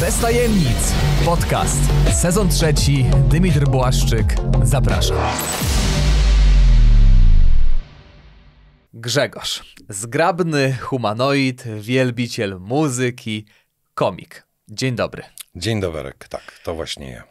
Bez tajemnic. Podcast. Sezon trzeci. Dymitr Błaszczyk. Zapraszam. Grzegorz. Zgrabny humanoid, wielbiciel muzyki, komik. Dzień dobry. Dzień doberek, tak, to właśnie ja.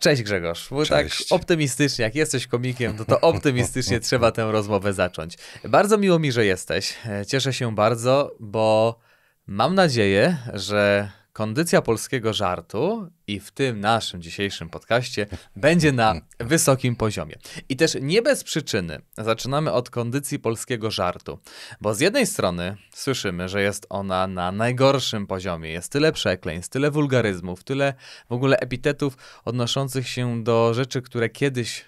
Cześć Grzegorz, bo tak Cześć. tak optymistycznie, jak jesteś komikiem, to to optymistycznie trzeba tę rozmowę zacząć. Bardzo miło mi, że jesteś. E, cieszę się bardzo, bo mam nadzieję, że kondycja polskiego żartu i w tym naszym dzisiejszym podcaście będzie na wysokim poziomie. I też nie bez przyczyny zaczynamy od kondycji polskiego żartu, bo z jednej strony słyszymy, że jest ona na najgorszym poziomie. Jest tyle przekleństw, tyle wulgaryzmów, tyle w ogóle epitetów odnoszących się do rzeczy, które kiedyś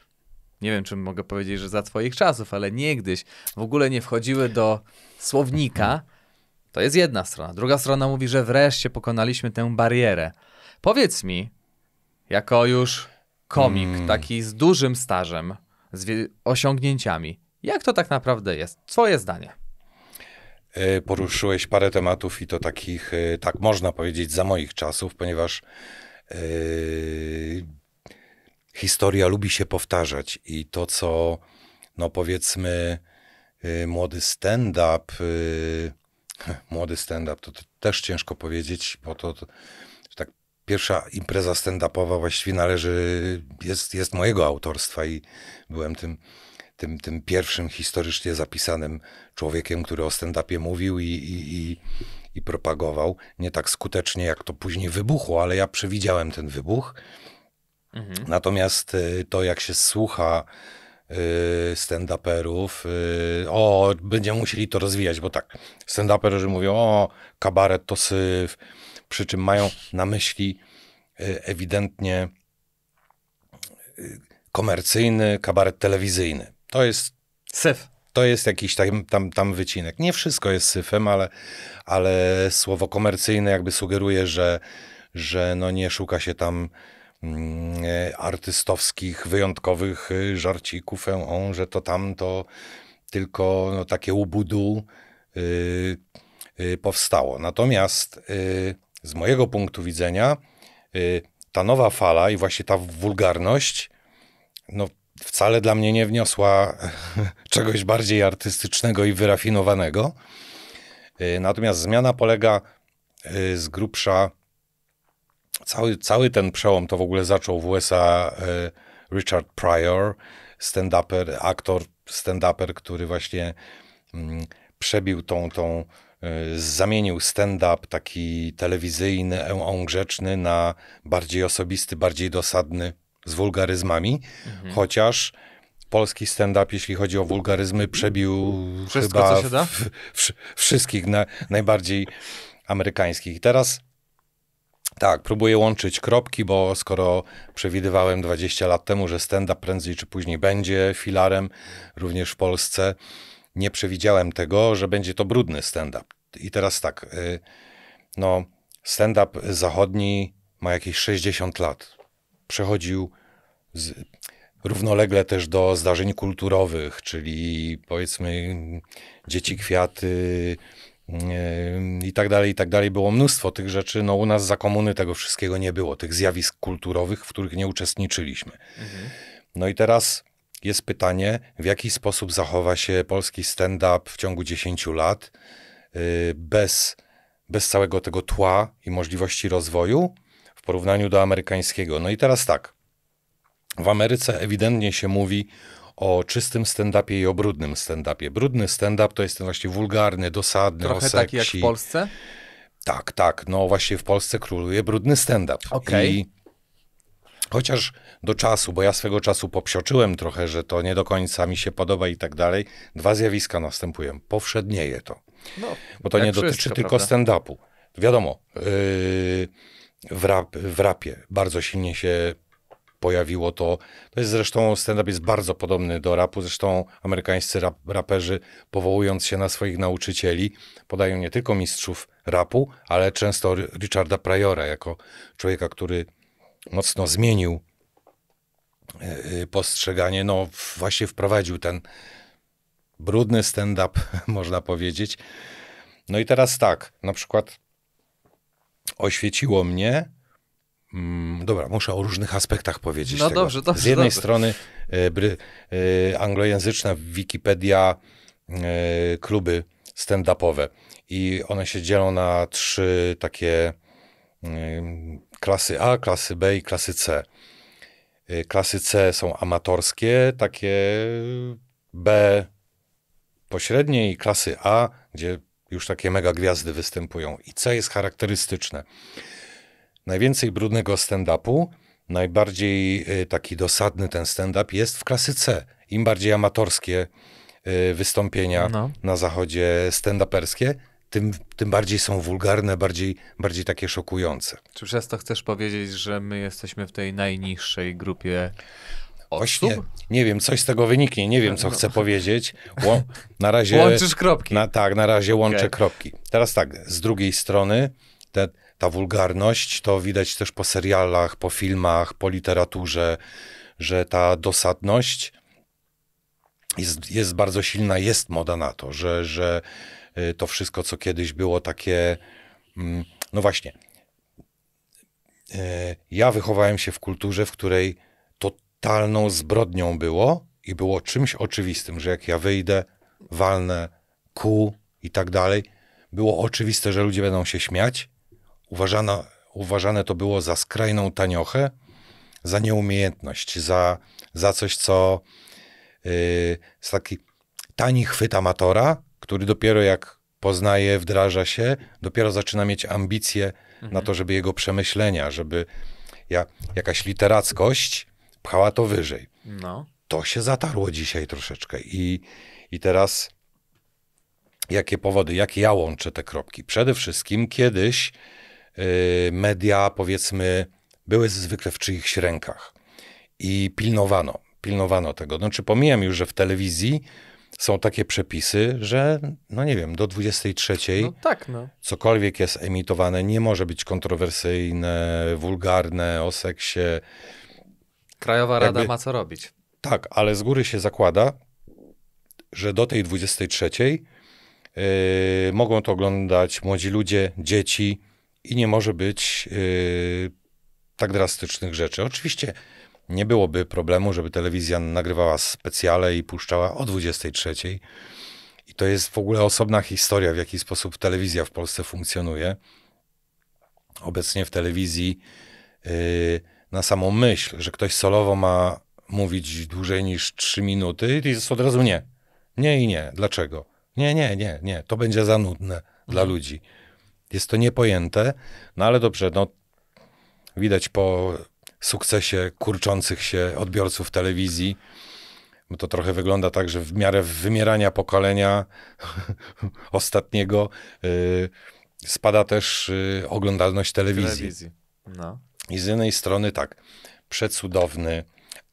nie wiem, czy mogę powiedzieć, że za Twoich czasów, ale niegdyś w ogóle nie wchodziły do słownika, to jest jedna strona. Druga strona mówi, że wreszcie pokonaliśmy tę barierę. Powiedz mi, jako już komik, hmm. taki z dużym stażem, z osiągnięciami, jak to tak naprawdę jest? Twoje zdanie. E, poruszyłeś parę tematów i to takich, e, tak można powiedzieć, za moich czasów, ponieważ yy, historia lubi się powtarzać i to, co, no powiedzmy, yy, młody stand-up. Yy, młody stand-up, to, to, też ciężko powiedzieć, bo to, to tak pierwsza impreza stand-upowa właściwie należy, jest, jest mojego autorstwa i byłem tym, tym, tym pierwszym historycznie zapisanym człowiekiem, który o stand-upie mówił i, i, i, i propagował. Nie tak skutecznie, jak to później wybuchło, ale ja przewidziałem ten wybuch. Mhm. Natomiast y, to, jak się słucha Y, stand-uperów. Y, o, będziemy musieli to rozwijać, bo tak, stand-uperzy mówią, o, kabaret to syf, przy czym mają na myśli y, ewidentnie komercyjny kabaret telewizyjny. To jest... Syf. To jest jakiś tam, tam, tam wycinek. Nie wszystko jest syfem, ale, ale słowo komercyjne jakby sugeruje, że, że no nie szuka się tam Mm, e, artystowskich, wyjątkowych y, żarcików, e, on, że to tam to tylko no, takie ubudu y, y, powstało. Natomiast z mojego punktu widzenia ta nowa fala i właśnie ta wulgarność no, wcale dla mnie nie wniosła czegoś bardziej artystycznego i wyrafinowanego. Natomiast zmiana polega z grubsza cały, cały ten przełom to w ogóle zaczął w USA e, Richard Pryor, stand-uper, aktor, stand-uper, który właśnie mm, przebił tą, tą e, zamienił stand-up taki telewizyjny, e, on grzeczny na bardziej osobisty, bardziej dosadny z wulgaryzmami, mhm. chociaż polski stand-up, jeśli chodzi o wulgaryzmy, przebił Wszystko, chyba w, w, w, wszystkich na, najbardziej amerykańskich. I teraz tak, próbuję łączyć kropki, bo skoro przewidywałem 20 lat temu, że stand-up prędzej czy później będzie filarem również w Polsce, nie przewidziałem tego, że będzie to brudny stand-up. I teraz tak, y, no, stand-up zachodni ma jakieś 60 lat. Przechodził z, równolegle też do zdarzeń kulturowych, czyli powiedzmy Dzieci Kwiaty, Yy, i tak dalej, i tak dalej. Było mnóstwo tych rzeczy. No, u nas za komuny tego wszystkiego nie było, tych zjawisk kulturowych, w których nie uczestniczyliśmy. Mhm. No i teraz jest pytanie, w jaki sposób zachowa się polski stand-up w ciągu 10 lat yy, bez, bez całego tego tła i możliwości rozwoju w porównaniu do amerykańskiego. No i teraz tak. W Ameryce ewidentnie się mówi o czystym stand-upie i o brudnym stand-upie. Brudny stand-up to jest ten właśnie wulgarny, dosadny, Trochę o taki jak w Polsce? Tak, tak. No właśnie w Polsce króluje brudny stand-up. Okay. I chociaż do czasu, bo ja swego czasu popsioczyłem trochę, że to nie do końca mi się podoba i tak dalej, dwa zjawiska następują. Powszednieje to. No, bo to nie wszystko, dotyczy tylko stand-upu. Wiadomo, yy, w, rap, w rapie bardzo silnie się pojawiło to. To jest zresztą, stand-up jest bardzo podobny do rapu. Zresztą amerykańscy rap, raperzy, powołując się na swoich nauczycieli, podają nie tylko mistrzów rapu, ale często Richarda Pryora jako człowieka, który mocno zmienił e, e, postrzeganie, no właśnie wprowadził ten brudny stand-up, można powiedzieć. No i teraz tak, na przykład oświeciło mnie, Mm, dobra, muszę o różnych aspektach powiedzieć. No tego. dobrze, dobrze. Z jednej dobrze. strony e, bry, e, anglojęzyczna Wikipedia, e, kluby stand-upowe i one się dzielą na trzy takie klasy A, klasy B i klasy C. Klasy C są amatorskie, takie B pośrednie i klasy A, gdzie już takie mega gwiazdy występują. I C jest charakterystyczne. Najwięcej brudnego stand-upu, najbardziej y, taki dosadny ten stand-up jest w klasy C. Im bardziej amatorskie y, wystąpienia no. na zachodzie stand-uperskie, tym, tym bardziej są wulgarne, bardziej, bardziej takie szokujące. Czy przez to chcesz powiedzieć, że my jesteśmy w tej najniższej grupie osób? Właśnie, nie wiem, coś z tego wyniknie, nie wiem, co no, no. chcę powiedzieć. Ło na razie, Łączysz kropki. Na, tak, na razie łączę kropki. Teraz tak, z drugiej strony, te, ta wulgarność, to widać też po serialach, po filmach, po literaturze, że ta dosadność jest, jest bardzo silna, jest moda na to, że, że y, to wszystko, co kiedyś było takie, mm, no właśnie, y, ja wychowałem się w kulturze, w której totalną zbrodnią było i było czymś oczywistym, że jak ja wyjdę, walnę, ku i tak dalej, było oczywiste, że ludzie będą się śmiać, Uważano, uważane to było za skrajną taniochę, za nieumiejętność, za, za coś, co yy, taki tani chwyt amatora, który dopiero jak poznaje, wdraża się, dopiero zaczyna mieć ambicje mhm. na to, żeby jego przemyślenia, żeby ja, jakaś literackość pchała to wyżej. No. To się zatarło dzisiaj troszeczkę i, i teraz jakie powody, jak ja łączę te kropki? Przede wszystkim kiedyś Y, media, powiedzmy, były zwykle w czyichś rękach i pilnowano, pilnowano tego. No, czy pomijam już, że w telewizji są takie przepisy, że no nie wiem, do 23 no tak, no. cokolwiek jest emitowane, nie może być kontrowersyjne, wulgarne, o seksie. Krajowa Rada Jakby, ma co robić. Tak, ale z góry się zakłada, że do tej 23 yy, mogą to oglądać młodzi ludzie, dzieci, i nie może być yy, tak drastycznych rzeczy. Oczywiście nie byłoby problemu, żeby telewizja nagrywała specjale i puszczała o 23. I to jest w ogóle osobna historia, w jaki sposób telewizja w Polsce funkcjonuje. Obecnie w telewizji yy, na samą myśl, że ktoś solowo ma mówić dłużej niż 3 minuty, to jest od razu nie. Nie i nie. Dlaczego? Nie, nie, nie, nie. To będzie za nudne mhm. dla ludzi. Jest to niepojęte, no ale dobrze, no widać po sukcesie kurczących się odbiorców telewizji, bo to trochę wygląda tak, że w miarę wymierania pokolenia ostatniego yy, spada też yy, oglądalność telewizji. telewizji. No. I z jednej strony tak, przecudowny,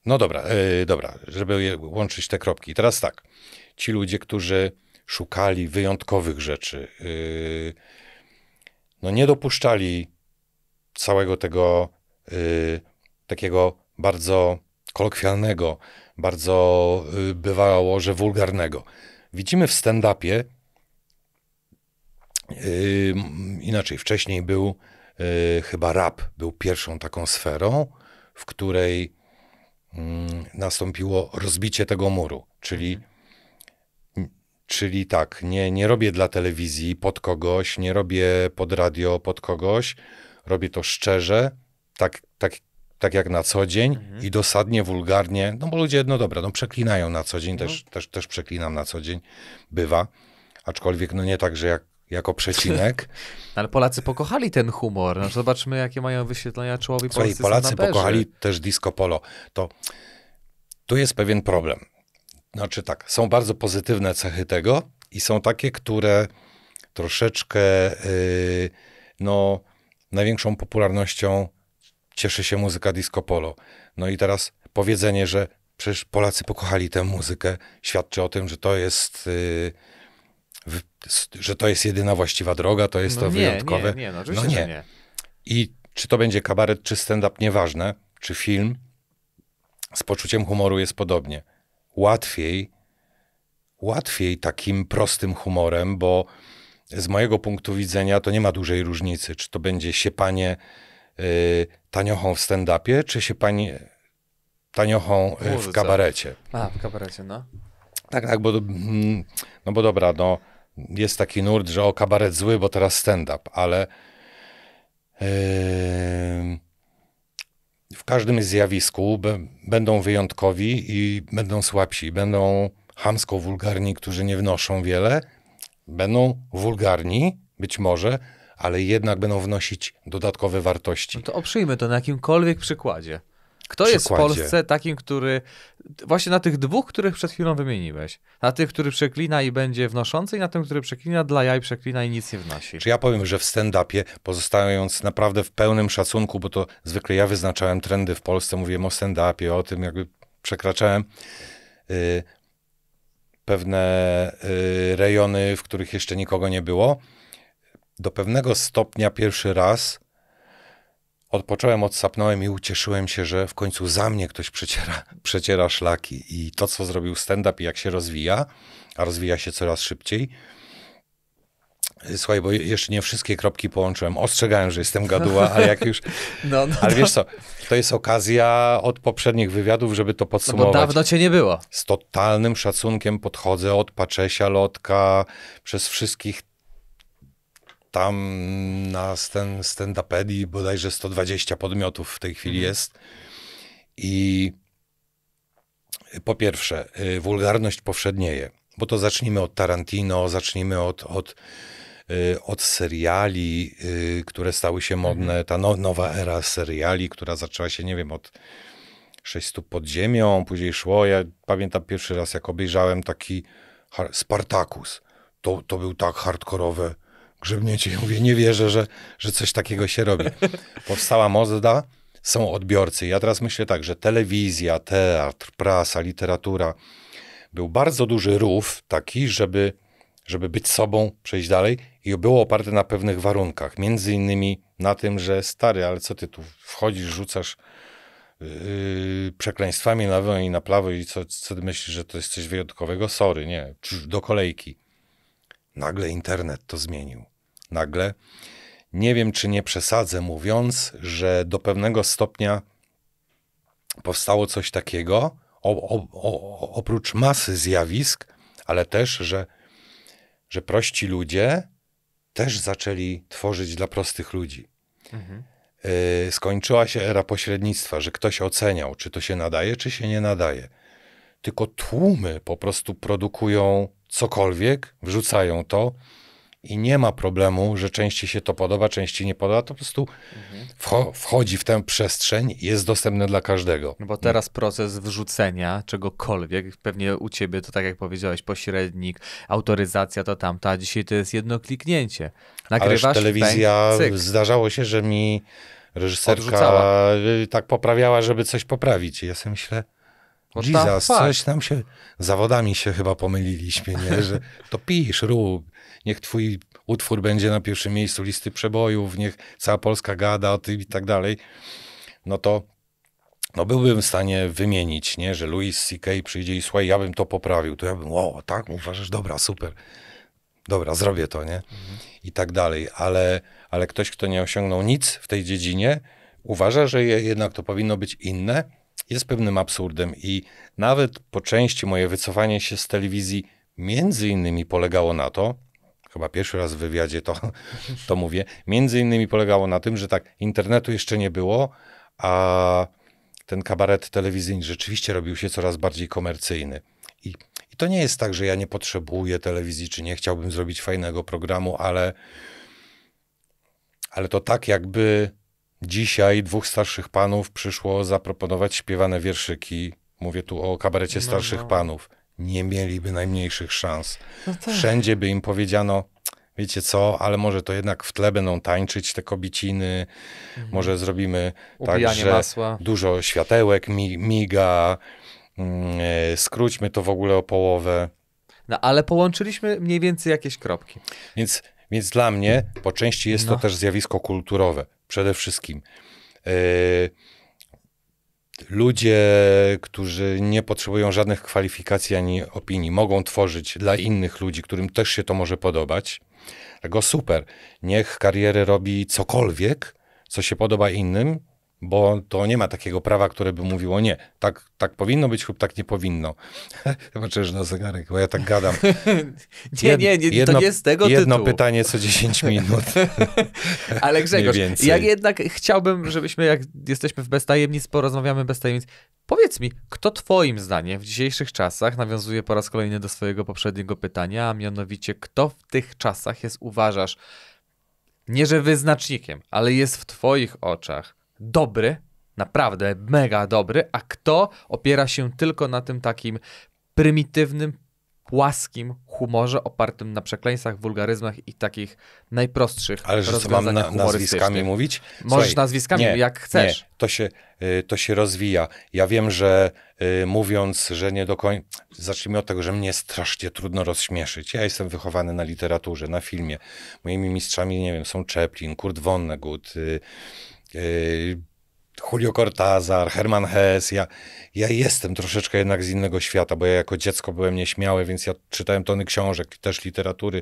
no dobra, yy, dobra, żeby łączyć te kropki. Teraz tak, ci ludzie, którzy szukali wyjątkowych rzeczy, y, no nie dopuszczali całego tego y, takiego bardzo kolokwialnego, bardzo y, bywało, że wulgarnego. Widzimy w stand-upie, y, inaczej, wcześniej był y, chyba rap, był pierwszą taką sferą, w której mm, nastąpiło rozbicie tego muru, czyli mhm. Czyli tak, nie, nie robię dla telewizji pod kogoś, nie robię pod radio pod kogoś, robię to szczerze, tak, tak, tak jak na co dzień mhm. i dosadnie, wulgarnie, no bo ludzie, no dobra, no przeklinają na co dzień, też, mhm. też, też przeklinam na co dzień, bywa, aczkolwiek no nie tak, że jak, jako przecinek. ale Polacy pokochali ten humor, no, zobaczmy jakie mają wyświetlenia czołowi Słuchaj, Polacy pokochali też disco polo, to tu jest pewien problem. Znaczy tak, są bardzo pozytywne cechy tego i są takie, które troszeczkę y, no, największą popularnością cieszy się muzyka disco polo. No i teraz powiedzenie, że przecież Polacy pokochali tę muzykę, świadczy o tym, że to jest... Y, że to jest jedyna właściwa droga, to jest no to nie, wyjątkowe. Nie, nie, no, no nie. nie. I czy to będzie kabaret, czy stand-up, nieważne, czy film, z poczuciem humoru jest podobnie łatwiej, łatwiej takim prostym humorem, bo z mojego punktu widzenia to nie ma dużej różnicy, czy to będzie się panie y, taniochą w stand-upie, czy się pani taniochą y, w kabarecie. A, w kabarecie, no. Tak, tak, bo, mm, no bo dobra, no, jest taki nurt, że o, kabaret zły, bo teraz stand-up, ale... Yy, w każdym zjawisku będą wyjątkowi i będą słabsi. Będą hamsko wulgarni, którzy nie wnoszą wiele, będą wulgarni, być może, ale jednak będą wnosić dodatkowe wartości. No to oprzyjmy to na jakimkolwiek przykładzie. Kto jest w Polsce takim, który właśnie na tych dwóch, których przed chwilą wymieniłeś, na tych, który przeklina i będzie wnoszący i na tym, który przeklina dla jaj, przeklina i nic nie wnosi. Czy ja powiem, że w stand-upie, pozostając naprawdę w pełnym szacunku, bo to zwykle ja wyznaczałem trendy w Polsce, mówiłem o stand-upie, o tym jakby przekraczałem y, pewne y, rejony, w których jeszcze nikogo nie było, do pewnego stopnia pierwszy raz Odpocząłem, odsapnąłem i ucieszyłem się, że w końcu za mnie ktoś przeciera, przeciera szlaki. I to, co zrobił stand-up i jak się rozwija, a rozwija się coraz szybciej. Słuchaj, bo jeszcze nie wszystkie kropki połączyłem. Ostrzegałem, że jestem gaduła, ale jak już. No, no, ale no. wiesz co, to jest okazja od poprzednich wywiadów, żeby to podsumować. No bo dawno cię nie było. Z totalnym szacunkiem podchodzę od Paczesia Lotka, przez wszystkich tam na ten stand-upedii bodajże 120 podmiotów w tej chwili mhm. jest. I po pierwsze, y, wulgarność powszednieje, bo to zacznijmy od Tarantino, zacznijmy od, od, y, od seriali, y, które stały się modne, mhm. ta no, nowa era seriali, która zaczęła się, nie wiem, od Sześć stóp pod ziemią, później szło, ja pamiętam pierwszy raz, jak obejrzałem taki Spartacus, to, to był tak hardkorowe grzebnięcie. Ja mówię, nie wierzę, że, że coś takiego się robi. Powstała Mozda, są odbiorcy. Ja teraz myślę tak, że telewizja, teatr, prasa, literatura. Był bardzo duży rów taki, żeby, żeby być sobą, przejść dalej i było oparte na pewnych warunkach. Między innymi na tym, że stary, ale co ty tu wchodzisz, rzucasz yy, przekleństwami na lewo i na prawo i co, co ty myślisz, że to jest coś wyjątkowego? Sorry, nie. Do kolejki. Nagle internet to zmienił nagle. Nie wiem, czy nie przesadzę, mówiąc, że do pewnego stopnia powstało coś takiego, o, o, o, oprócz masy zjawisk, ale też, że, że prości ludzie też zaczęli tworzyć dla prostych ludzi. Mhm. Yy, skończyła się era pośrednictwa, że ktoś oceniał, czy to się nadaje, czy się nie nadaje. Tylko tłumy po prostu produkują cokolwiek, wrzucają to i nie ma problemu, że części się to podoba, części nie podoba, to po prostu wcho wchodzi w tę przestrzeń i jest dostępne dla każdego. No bo teraz proces wrzucenia czegokolwiek, pewnie u ciebie to tak jak powiedziałeś, pośrednik, autoryzacja to tamta, a dzisiaj to jest jedno kliknięcie. Nagrywasz Ależ telewizja, pęk, zdarzało się, że mi reżyserka Odrzucała. Y, tak poprawiała, żeby coś poprawić. Ja sobie myślę, Jesus, coś tam się, zawodami się chyba pomyliliśmy, nie? Że to pisz, rób, niech twój utwór będzie na pierwszym miejscu listy przebojów, niech cała Polska gada o tym i tak dalej. No to no byłbym w stanie wymienić, nie? Że Louis C.K. przyjdzie i słuchaj, ja bym to poprawił. To ja bym, o, tak, uważasz, dobra, super. Dobra, zrobię to, nie? I tak dalej. Ale, ale ktoś, kto nie osiągnął nic w tej dziedzinie, uważa, że jednak to powinno być inne, jest pewnym absurdem i nawet po części moje wycofanie się z telewizji między innymi polegało na to, chyba pierwszy raz w wywiadzie to, to mówię, między innymi polegało na tym, że tak, internetu jeszcze nie było, a ten kabaret telewizyjny rzeczywiście robił się coraz bardziej komercyjny. I, I, to nie jest tak, że ja nie potrzebuję telewizji, czy nie chciałbym zrobić fajnego programu, ale, ale to tak jakby Dzisiaj dwóch starszych panów przyszło zaproponować śpiewane wierszyki. Mówię tu o kabarecie no, starszych no. panów. Nie mieliby najmniejszych szans. No tak. Wszędzie by im powiedziano, wiecie co, ale może to jednak w tle będą tańczyć te kobiciny, mhm. może zrobimy tak, że masła. dużo światełek mi, miga, yy, skróćmy to w ogóle o połowę. No ale połączyliśmy mniej więcej jakieś kropki. Więc, więc dla mnie po części jest no. to też zjawisko kulturowe przede wszystkim. E, ludzie, którzy nie potrzebują żadnych kwalifikacji ani opinii, mogą tworzyć dla innych ludzi, którym też się to może podobać. Dlatego super. Niech karierę robi cokolwiek, co się podoba innym, bo to nie ma takiego prawa, które by mówiło nie, tak, tak powinno być lub tak nie powinno. Patrzysz na zegarek, bo ja tak gadam. nie, nie, nie, jedno, to nie z tego Jedno tytułu. pytanie co 10 minut. Ale Grzegorz, ja jednak chciałbym, żebyśmy, jak jesteśmy w bez tajemnic, porozmawiamy bez tajemnic. Powiedz mi, kto twoim zdaniem w dzisiejszych czasach, nawiązuje po raz kolejny do swojego poprzedniego pytania, a mianowicie kto w tych czasach jest, uważasz, nie że wyznacznikiem, ale jest w twoich oczach dobry, naprawdę mega dobry, a kto opiera się tylko na tym takim prymitywnym, płaskim humorze opartym na przekleństwach, wulgaryzmach i takich najprostszych Ale że co mam na, nazwiskami mówić? Możesz nazwiskami, nie, jak chcesz. Nie, to, się, y, to się rozwija. Ja wiem, że y, mówiąc, że nie do końca... Zacznijmy od tego, że mnie strasznie trudno rozśmieszyć. Ja jestem wychowany na literaturze, na filmie. Moimi mistrzami, nie wiem, są Chaplin, Kurt Vonnegut, y, Yy, Julio Cortázar, Herman Hess. Ja, ja jestem troszeczkę jednak z innego świata, bo ja jako dziecko byłem nieśmiały, więc ja czytałem tony książek, też literatury.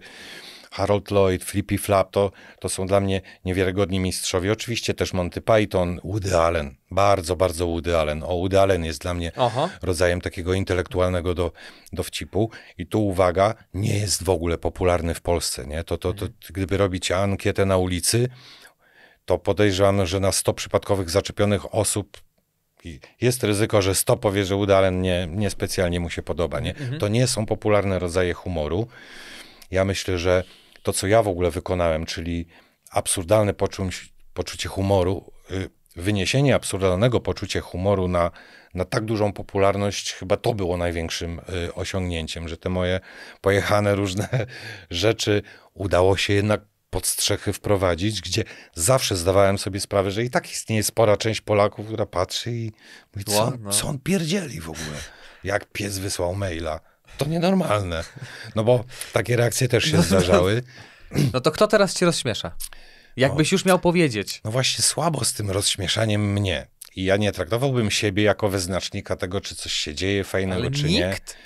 Harold Lloyd, Flippy Flap, to, to są dla mnie niewiarygodni mistrzowie. Oczywiście też Monty Python, Woody Allen, bardzo, bardzo Woody Allen. O, Woody Allen jest dla mnie Aha. rodzajem takiego intelektualnego do, dowcipu. I tu uwaga, nie jest w ogóle popularny w Polsce. Nie? To, to, to, mhm. gdyby robić ankietę na ulicy, to podejrzewam, że na 100 przypadkowych zaczepionych osób jest ryzyko, że 100 powie, że Udalen nie, specjalnie mu się podoba. Nie? Mhm. To nie są popularne rodzaje humoru. Ja myślę, że to, co ja w ogóle wykonałem, czyli absurdalne poczuć, poczucie humoru, y, wyniesienie absurdalnego poczucia humoru na, na tak dużą popularność, chyba to było największym y, osiągnięciem, że te moje pojechane różne rzeczy udało się jednak pod strzechy wprowadzić, gdzie zawsze zdawałem sobie sprawę, że i tak istnieje spora część Polaków, która patrzy i mówi, co, on, co on pierdzieli w ogóle? Jak pies wysłał maila. To nienormalne. No bo takie reakcje też się no zdarzały. No to kto teraz ci rozśmiesza? Jakbyś no, już miał powiedzieć. No właśnie słabo z tym rozśmieszaniem mnie. I ja nie traktowałbym siebie jako wyznacznika tego, czy coś się dzieje fajnego, Ale czy nikt? nie.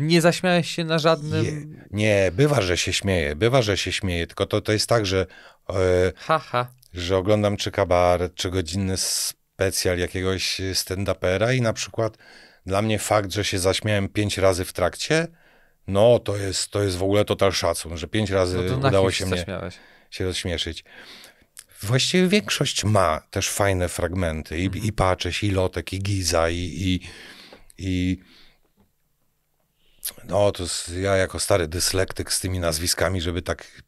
Nie zaśmiałeś się na żadnym... Nie, nie, bywa, że się śmieję, bywa, że się śmieję, tylko to, to jest tak, że... E, że oglądam czy kabaret, czy godzinny specjal jakiegoś stand-upera i na przykład dla mnie fakt, że się zaśmiałem pięć razy w trakcie, no to jest, to jest w ogóle total szacun, że pięć razy no udało się mnie się rozśmieszyć. Właściwie większość ma też fajne fragmenty i, mm. i Paczyś, i Lotek, i Giza, i, i, i no, to ja jako stary dyslektyk z tymi nazwiskami, żeby tak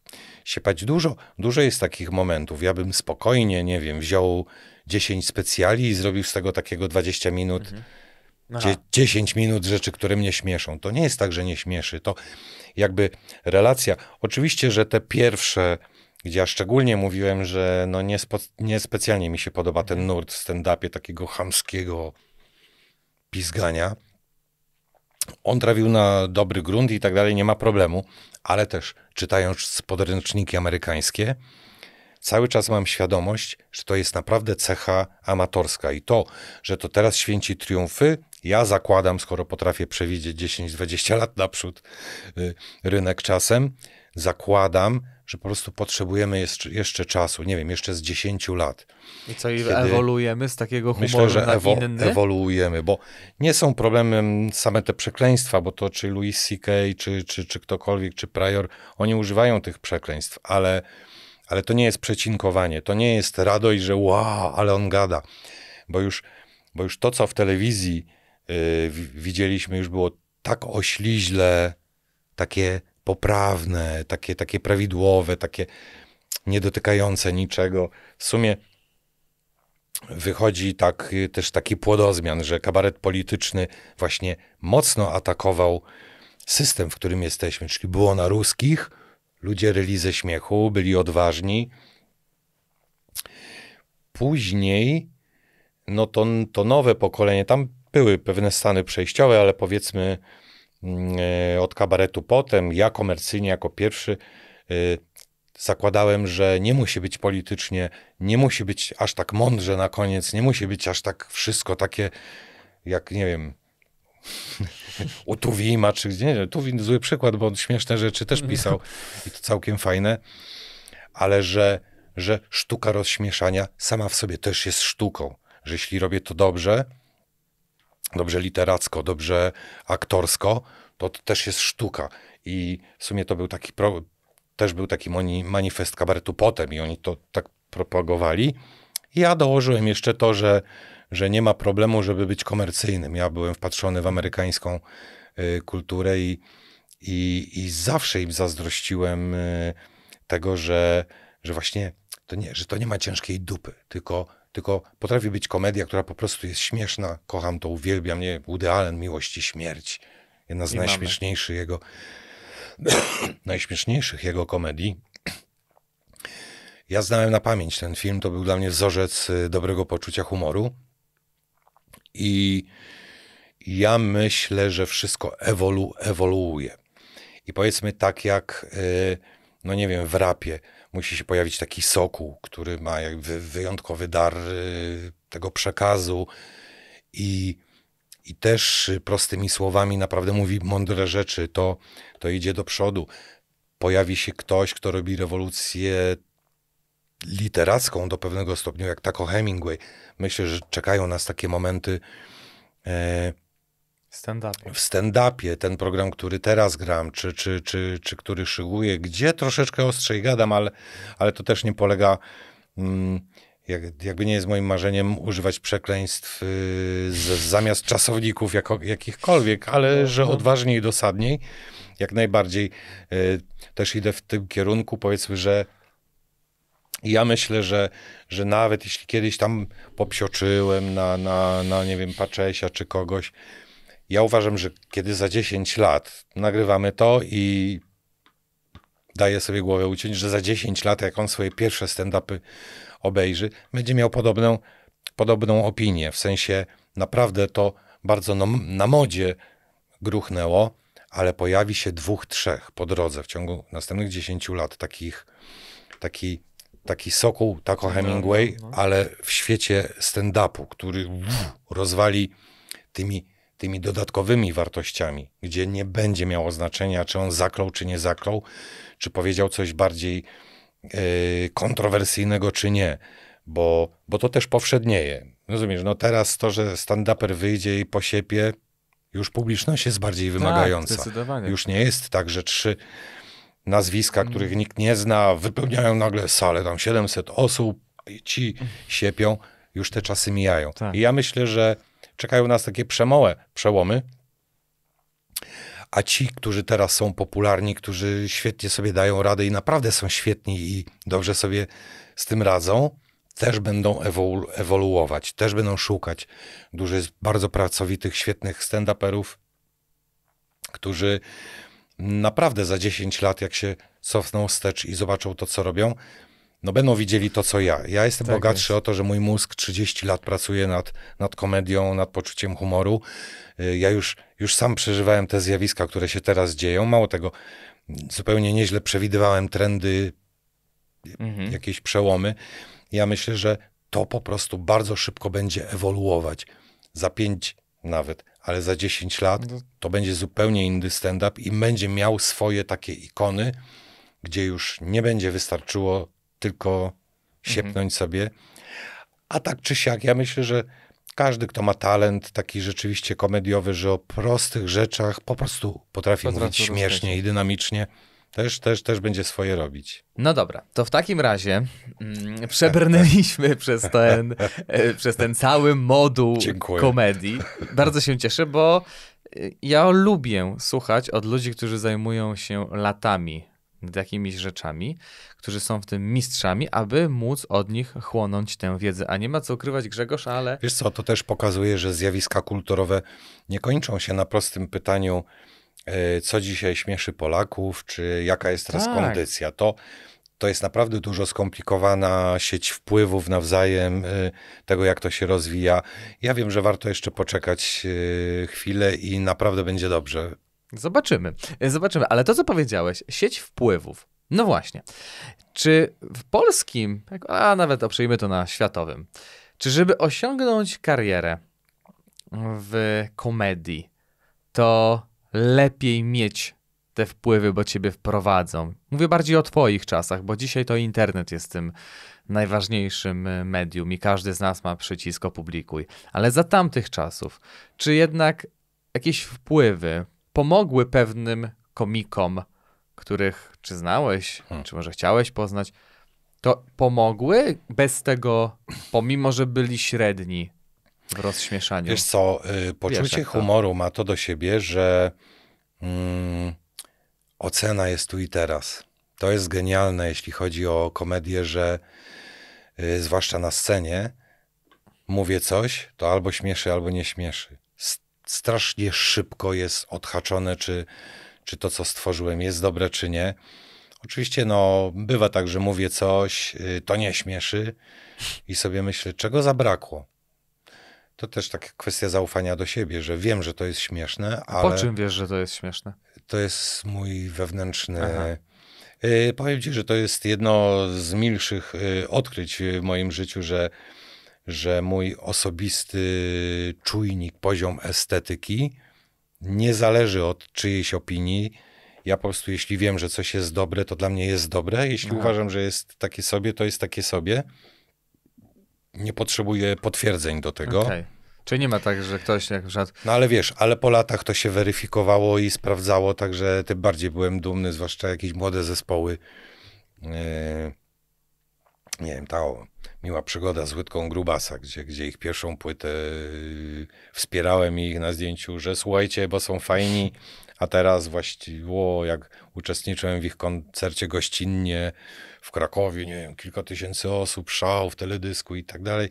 siepać dużo. Dużo jest takich momentów. Ja bym spokojnie, nie wiem, wziął 10 specjali i zrobił z tego takiego 20 minut, mhm. 10 minut rzeczy, które mnie śmieszą. To nie jest tak, że nie śmieszy. To jakby relacja. Oczywiście, że te pierwsze, gdzie ja szczególnie mówiłem, że no nie, specjalnie mi się podoba ten mhm. nurt w stand-upie takiego chamskiego pizgania on trafił na dobry grunt i tak dalej, nie ma problemu, ale też czytając podręczniki amerykańskie, cały czas mam świadomość, że to jest naprawdę cecha amatorska i to, że to teraz święci triumfy, ja zakładam, skoro potrafię przewidzieć 10-20 lat naprzód y, rynek czasem, zakładam, że po prostu potrzebujemy jeszcze czasu, nie wiem, jeszcze z 10 lat. I co, i ewoluujemy z takiego humoru Myślę, że ewo inny? ewoluujemy, bo nie są problemem same te przekleństwa, bo to czy Louis C.K., czy, czy, czy ktokolwiek, czy Prior, oni używają tych przekleństw, ale, ale to nie jest przecinkowanie, to nie jest radość, że wow, ale on gada, bo już, bo już to, co w telewizji yy, widzieliśmy, już było tak ośliźle, takie poprawne, takie, takie prawidłowe, takie niedotykające niczego. W sumie wychodzi tak, też taki płodozmian, że kabaret polityczny właśnie mocno atakował system, w którym jesteśmy, czyli było na ruskich, ludzie ryli ze śmiechu, byli odważni. Później, no to, to nowe pokolenie, tam były pewne stany przejściowe, ale powiedzmy Mm, e, od kabaretu potem, ja komercyjnie jako pierwszy e, zakładałem, że nie musi być politycznie, nie musi być aż tak mądrze na koniec, nie musi być aż tak wszystko takie, jak nie wiem, u Tuwima, czy gdzie, nie wiem, Tuwim zły przykład, bo on śmieszne rzeczy też no. pisał i to całkiem fajne, ale że, że sztuka rozśmieszania sama w sobie też jest sztuką, że jeśli robię to dobrze, dobrze literacko, dobrze aktorsko, to też jest sztuka. I w sumie to był taki, pro, też był taki manifest kabaretu potem i oni to tak propagowali. ja dołożyłem jeszcze to, że, że nie ma problemu, żeby być komercyjnym. Ja byłem wpatrzony w amerykańską y, kulturę i, i, i zawsze im zazdrościłem y, tego, że, że właśnie to nie, że to nie ma ciężkiej dupy, tylko tylko potrafi być komedia, która po prostu jest śmieszna. Kocham to, uwielbiam, nie Woody miłości, Miłość i Śmierć. Jedna z najśmieszniejszych jego, najśmieszniejszych jego komedii. Ja znałem na pamięć ten film, to był dla mnie wzorzec y, dobrego poczucia humoru. I ja myślę, że wszystko ewolu, ewoluuje. I powiedzmy tak jak, y, no nie wiem, w rapie musi się pojawić taki sokół, który ma jakby wyjątkowy dar y, tego przekazu i, i też prostymi słowami naprawdę mówi mądre rzeczy, to, to idzie do przodu. Pojawi się ktoś, kto robi rewolucję literacką do pewnego stopnia, jak Tako Hemingway. Myślę, że czekają nas takie momenty, e, Stand w stand-upie, ten program, który teraz gram, czy, czy, czy, czy który szyguję, gdzie troszeczkę ostrzej gadam, ale, ale to też nie polega, mm, jak, jakby nie jest moim marzeniem używać przekleństw y, z, zamiast czasowników jako, jakichkolwiek, ale no, że no. odważniej i dosadniej, jak najbardziej y, też idę w tym kierunku, powiedzmy, że ja myślę, że, że nawet jeśli kiedyś tam popsioczyłem na, na, na nie wiem, Paczesia czy kogoś, ja uważam, że kiedy za 10 lat nagrywamy to i daję sobie głowę uciąć, że za 10 lat, jak on swoje pierwsze stand-upy obejrzy, będzie miał podobną, podobną opinię. W sensie naprawdę to bardzo no, na modzie gruchnęło, ale pojawi się dwóch, trzech po drodze w ciągu następnych 10 lat takich, taki, taki sokół, tako Hemingway, no, no. ale w świecie stand-upu, który rozwali tymi tymi dodatkowymi wartościami, gdzie nie będzie miało znaczenia, czy on zaklął, czy nie zaklął, czy powiedział coś bardziej yy, kontrowersyjnego, czy nie, bo, bo to też powszednieje. Rozumiesz, no teraz to, że stand-uper wyjdzie i posiepie, już publiczność jest bardziej tak, wymagająca. Tak, już nie jest tak, że trzy nazwiska, mm. których nikt nie zna, wypełniają nagle salę, tam 700 osób, ci mm. siepią, już te czasy mijają. Tak. I ja myślę, że czekają nas takie przemołe, przełomy. A ci, którzy teraz są popularni, którzy świetnie sobie dają radę i naprawdę są świetni i dobrze sobie z tym radzą, też będą ewolu ewoluować, też będą szukać. Dużo bardzo pracowitych, świetnych stand-uperów, którzy naprawdę za 10 lat, jak się cofną wstecz i zobaczą to, co robią, no będą widzieli to, co ja. Ja jestem tak bogatszy jest. o to, że mój mózg 30 lat pracuje nad, nad komedią, nad poczuciem humoru. Y, ja już, już sam przeżywałem te zjawiska, które się teraz dzieją. Mało tego, zupełnie nieźle przewidywałem trendy, mhm. jakieś przełomy. Ja myślę, że to po prostu bardzo szybko będzie ewoluować. Za pięć nawet, ale za 10 lat no to będzie zupełnie inny stand-up i będzie miał swoje takie ikony, gdzie już nie będzie wystarczyło tylko siepnąć mhm. sobie. A tak czy siak, ja myślę, że każdy, kto ma talent taki rzeczywiście komediowy, że o prostych rzeczach po prostu potrafi mówić śmiesznie i dynamicznie, też, też, też będzie swoje robić. No dobra, to w takim razie mm, przebrnęliśmy tak, tak. przez ten, e, przez ten cały moduł Dziękuję. komedii. Bardzo się cieszę, bo e, ja lubię słuchać od ludzi, którzy zajmują się latami nad jakimiś rzeczami, którzy są w tym mistrzami, aby móc od nich chłonąć tę wiedzę. A nie ma co ukrywać Grzegorz, ale... Wiesz co, to też pokazuje, że zjawiska kulturowe nie kończą się na prostym pytaniu, e, co dzisiaj śmieszy Polaków, czy jaka jest teraz tak. kondycja. To, to jest naprawdę dużo skomplikowana sieć wpływów nawzajem, e, tego jak to się rozwija. Ja wiem, że warto jeszcze poczekać e, chwilę i naprawdę będzie dobrze. Zobaczymy, zobaczymy, ale to co powiedziałeś, sieć wpływów. No właśnie. Czy w polskim, tak, a nawet oprzyjmy to na światowym, czy żeby osiągnąć karierę w komedii, to lepiej mieć te wpływy, bo ciebie wprowadzą. Mówię bardziej o Twoich czasach, bo dzisiaj to internet jest tym najważniejszym e, medium i każdy z nas ma przycisk opublikuj. Ale za tamtych czasów, czy jednak jakieś wpływy pomogły pewnym komikom których czy znałeś, hmm. czy może chciałeś poznać, to pomogły bez tego, pomimo że byli średni w rozśmieszaniu? Wiesz co, y, poczucie Wiesz, humoru to. ma to do siebie, że mm, ocena jest tu i teraz. To jest genialne, jeśli chodzi o komedię, że y, zwłaszcza na scenie mówię coś, to albo śmieszy, albo nie śmieszy. Strasznie szybko jest odhaczone, czy czy to, co stworzyłem, jest dobre, czy nie. Oczywiście, no, bywa tak, że mówię coś, y, to nie śmieszy i sobie myślę, czego zabrakło. To też taka kwestia zaufania do siebie, że wiem, że to jest śmieszne, ale. Po czym wiesz, że to jest śmieszne? To jest mój wewnętrzny. Y, powiem ci, że to jest jedno z milszych y, odkryć w moim życiu, że, że mój osobisty czujnik, poziom estetyki nie zależy od czyjejś opinii. Ja po prostu, jeśli wiem, że coś jest dobre, to dla mnie jest dobre. Jeśli Aha. No. uważam, że jest takie sobie, to jest takie sobie. Nie potrzebuję potwierdzeń do tego. Okay. Czyli nie ma tak, że ktoś jak No ale wiesz, ale po latach to się weryfikowało i sprawdzało, także tym bardziej byłem dumny, zwłaszcza jakieś młode zespoły. Yy, nie wiem, ta miła przygoda z Łydką Grubasa, gdzie, gdzie ich pierwszą płytę y, wspierałem ich na zdjęciu, że słuchajcie, bo są fajni, a teraz właściwie jak uczestniczyłem w ich koncercie gościnnie w Krakowie, nie wiem, kilka tysięcy osób, szał w teledysku i tak dalej.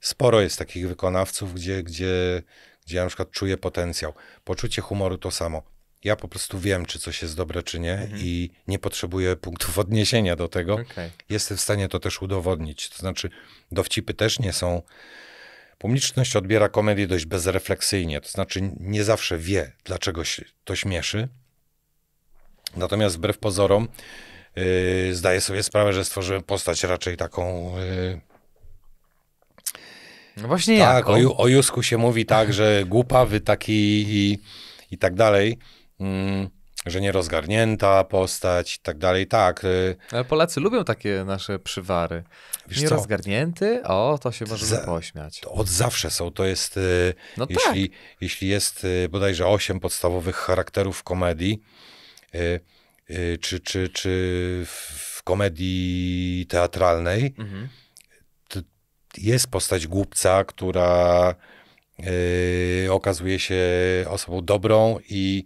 Sporo jest takich wykonawców, gdzie, gdzie, gdzie ja na przykład czuję potencjał. Poczucie humoru to samo ja po prostu wiem, czy coś jest dobre, czy nie mhm. i nie potrzebuję punktów odniesienia do tego. Okay. Jestem w stanie to też udowodnić. To znaczy, dowcipy też nie są... Publiczność odbiera komedię dość bezrefleksyjnie, to znaczy nie zawsze wie, dlaczego to śmieszy. Natomiast wbrew pozorom yy, zdaję sobie sprawę, że stworzyłem postać raczej taką... Yy, no właśnie tak, jaką? o, o Jusku się mówi tak, że głupawy taki i, i tak dalej. Mm, że nierozgarnięta postać i tak dalej, tak. Y, Ale Polacy lubią takie nasze przywary. Wiesz Nierozgarnięty, co? o, to się może pośmiać. To od zawsze są, to jest, y, no jeśli, tak. jeśli jest y, bodajże osiem podstawowych charakterów komedii, czy, czy, czy w komedii teatralnej, mhm. jest postać głupca, która okazuje się osobą dobrą i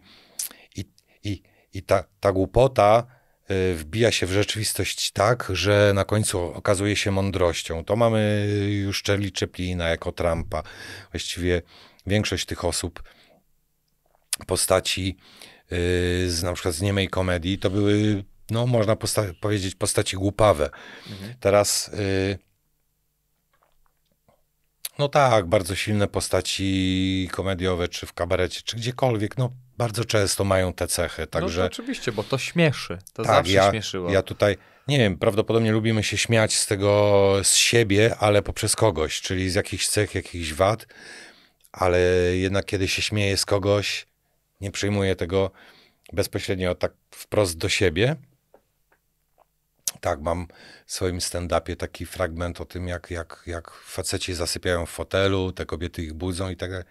i, i ta, ta głupota y, wbija się w rzeczywistość tak, że na końcu okazuje się mądrością. To mamy już Charlie Chaplina jako Trumpa. Właściwie większość tych osób, postaci y, z na przykład z niemej komedii, to były, no można posta powiedzieć, postaci głupawe. Mhm. Teraz... Y no tak, bardzo silne postaci komediowe, czy w kabarecie, czy gdziekolwiek. No, bardzo często mają te cechy. No także... No oczywiście, bo to śmieszy. To tak, zawsze ja, śmieszyło. Ja tutaj, nie wiem, prawdopodobnie lubimy się śmiać z tego, z siebie, ale poprzez kogoś, czyli z jakichś cech, jakichś wad, ale jednak kiedy się śmieje z kogoś, nie przyjmuję tego bezpośrednio tak wprost do siebie. Tak, mam w swoim stand-upie taki fragment o tym, jak, jak, jak faceci zasypiają w fotelu, te kobiety ich budzą i tak dalej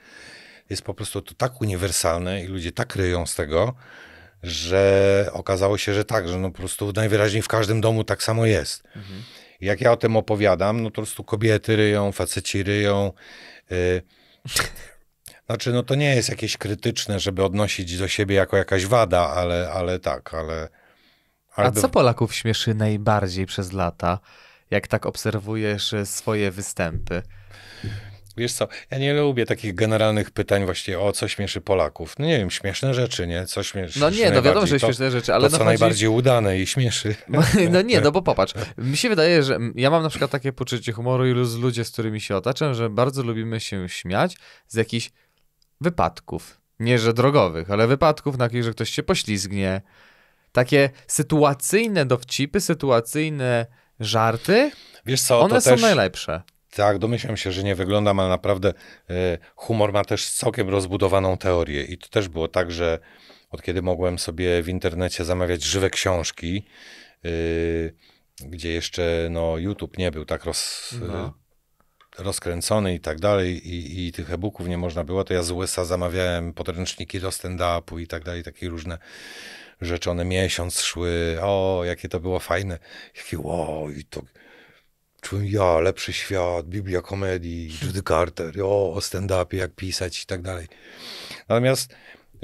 jest po prostu to tak uniwersalne i ludzie tak ryją z tego, że okazało się, że tak, że no po prostu najwyraźniej w każdym domu tak samo jest. Mhm. Jak ja o tym opowiadam, no to po prostu kobiety ryją, faceci ryją. Y, znaczy, no to nie jest jakieś krytyczne, żeby odnosić do siebie jako jakaś wada, ale, ale tak, ale... ale A co Polaków śmieszy najbardziej przez lata, jak tak obserwujesz swoje występy? Wiesz co, ja nie lubię takich generalnych pytań właśnie o co śmieszy Polaków. No nie wiem, śmieszne rzeczy, nie? Co śmieszy No nie, no wiadomo, że śmieszne rzeczy, ale... To, no co chodzi... najbardziej udane i śmieszy. No, no nie, no bo popatrz, mi się wydaje, że ja mam na przykład takie poczucie humoru i z ludzie, z którymi się otaczam, że bardzo lubimy się śmiać z jakichś wypadków. Nie, że drogowych, ale wypadków, na których że ktoś się poślizgnie. Takie sytuacyjne dowcipy, sytuacyjne żarty, Wiesz co, one są też... najlepsze tak, domyślam się, że nie wyglądam, ale naprawdę e, humor ma też całkiem rozbudowaną teorię. I to też było tak, że od kiedy mogłem sobie w internecie zamawiać żywe książki, e, gdzie jeszcze no, YouTube nie był tak roz, e, no. rozkręcony i tak dalej, i, i tych e-booków nie można było, to ja z USA zamawiałem podręczniki do stand-upu i tak dalej, takie różne rzeczy. One miesiąc szły, o, jakie to było fajne. Jaki, wow, i to czułem, ja, lepszy świat, Biblia komedii, Judy Carter, o, o stand-upie, jak pisać i tak dalej. Natomiast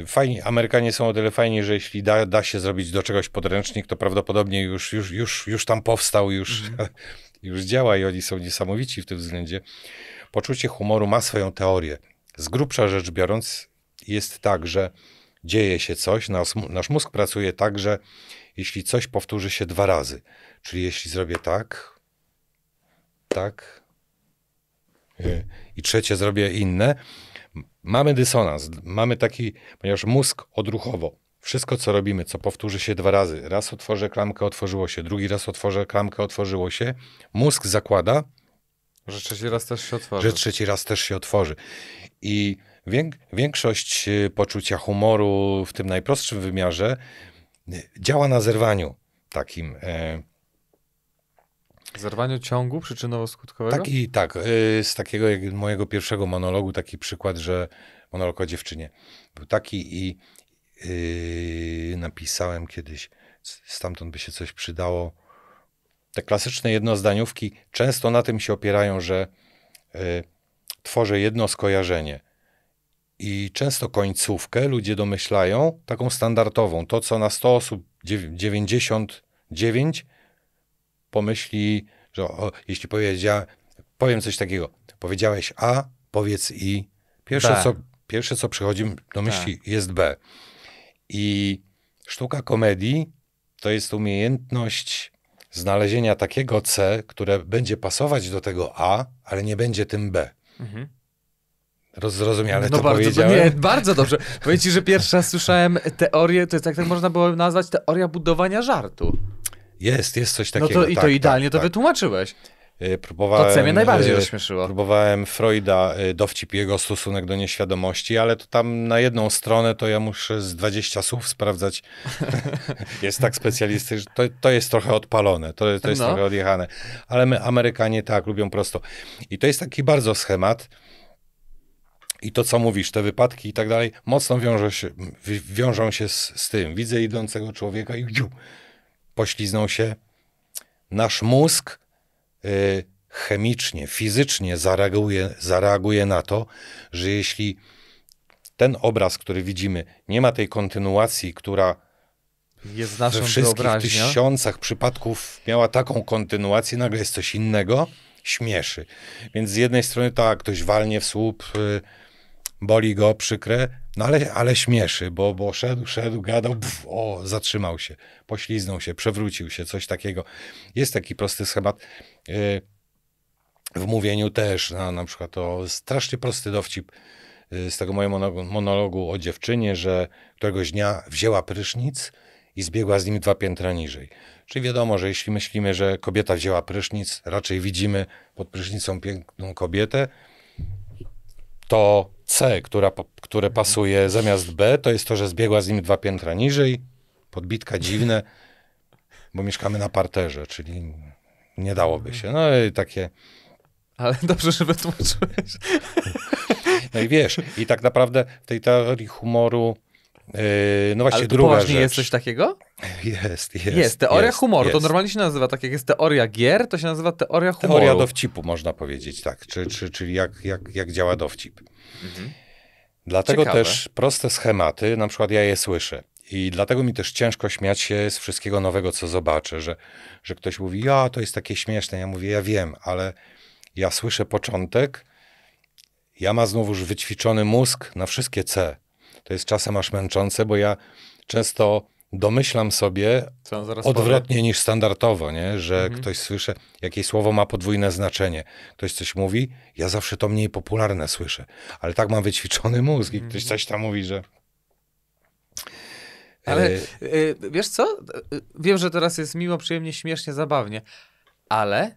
fajnie, Amerykanie są o tyle fajni, że jeśli da, da się zrobić do czegoś podręcznik, to prawdopodobnie już, już, już, już tam powstał, już, mm. już działa i oni są niesamowici w tym względzie. Poczucie humoru ma swoją teorię. Z grubsza rzecz biorąc, jest tak, że dzieje się coś, nasz mózg pracuje tak, że jeśli coś powtórzy się dwa razy, czyli jeśli zrobię tak, tak. E, I trzecie zrobię inne. Mamy dysonans, mamy taki, ponieważ mózg odruchowo, wszystko co robimy, co powtórzy się dwa razy, raz otworzę klamkę, otworzyło się, drugi raz otworzę klamkę, otworzyło się, mózg zakłada, że trzeci raz też się otworzy. Że trzeci raz też się otworzy. I większość y, poczucia humoru w tym najprostszym wymiarze y, działa na zerwaniu takim. E, Zerwaniu ciągu przyczynowo-skutkowego? Tak i y, tak. Z takiego mojego pierwszego monologu taki przykład, że monolog o dziewczynie był taki i yy, napisałem kiedyś, stamtąd by się coś przydało. Te klasyczne jednozdaniówki często na tym się opierają, że yy, tworzę jedno skojarzenie. I często końcówkę ludzie domyślają taką standardową, to co na 100 osób 99 pomyśli, że o, jeśli powiedział, powiem coś takiego, powiedziałeś A, powiedz I. Pierwsze, co, pierwsze co przychodzi do tak. myśli, jest B. I sztuka komedii to jest umiejętność znalezienia takiego C, które będzie pasować do tego A, ale nie będzie tym B. Mhm. no to bardzo, powiedziałem? No bardzo dobrze. Powiem ci, że pierwszy raz słyszałem teorię, to jest tak, tak można było nazwać, teoria budowania żartu. Jest, jest coś takiego. No to, i to tak, idealnie tak, to tak. tak. wytłumaczyłeś. E, próbowałem, to, co mnie najbardziej e, rozśmieszyło. Próbowałem Freuda, e, dowcip jego stosunek do nieświadomości, ale to tam na jedną stronę to ja muszę z 20 słów sprawdzać. jest tak specjalistyczny, że to, to jest trochę odpalone, to, to jest no. trochę odjechane. Ale my Amerykanie tak, lubią prosto. I to jest taki bardzo schemat. I to, co mówisz, te wypadki i tak dalej, mocno wiążą się, wiążą się z, z tym. Widzę idącego człowieka i dziu, pośliznął się. Nasz mózg y, chemicznie, fizycznie zareaguje, zareaguje na to, że jeśli ten obraz, który widzimy, nie ma tej kontynuacji, która jest we wszystkich tysiącach przypadków miała taką kontynuację, nagle jest coś innego, śmieszy. Więc z jednej strony tak, ktoś walnie w słup, y, boli go, przykre, no ale, ale śmieszy, bo, bo szedł, szedł, gadał, pf, o, zatrzymał się, pośliznął się, przewrócił się, coś takiego. Jest taki prosty schemat. Yy, w mówieniu też, no, na przykład to strasznie prosty dowcip yy, z tego mojego monologu o dziewczynie, że któregoś dnia wzięła prysznic i zbiegła z nim dwa piętra niżej. Czyli wiadomo, że jeśli myślimy, że kobieta wzięła prysznic, raczej widzimy pod prysznicą piękną kobietę, to C, która, które pasuje zamiast B, to jest to, że zbiegła z nim dwa piętra niżej, podbitka dziwne, bo mieszkamy na parterze, czyli nie dałoby się. No i takie... Ale dobrze, że wytłumaczyłeś. No i wiesz, i tak naprawdę w tej teorii humoru Yy, no właśnie, Ale to druga rzecz. jest coś takiego? Jest, jest. Jest, teoria jest, humoru. Jest. To normalnie się nazywa, tak jak jest teoria gier, to się nazywa teoria humoru. Teoria dowcipu, można powiedzieć, tak. Czy, czy, czyli jak, jak, jak działa dowcip. Mhm. Dlatego Ciekawe. też proste schematy, na przykład ja je słyszę. I dlatego mi też ciężko śmiać się z wszystkiego nowego, co zobaczę, że, że ktoś mówi, ja to jest takie śmieszne. Ja mówię, ja wiem, ale ja słyszę początek, ja ma znowuż wyćwiczony mózg na wszystkie C to jest czasem aż męczące, bo ja często domyślam sobie odwrotnie powiem? niż standardowo, nie? że mhm. ktoś słyszy, jakieś słowo ma podwójne znaczenie. Ktoś coś mówi, ja zawsze to mniej popularne słyszę, ale tak mam wyćwiczony mózg i mhm. ktoś coś tam mówi, że ale e, e, wiesz co? Wiem, że teraz jest miło, przyjemnie, śmiesznie, zabawnie, ale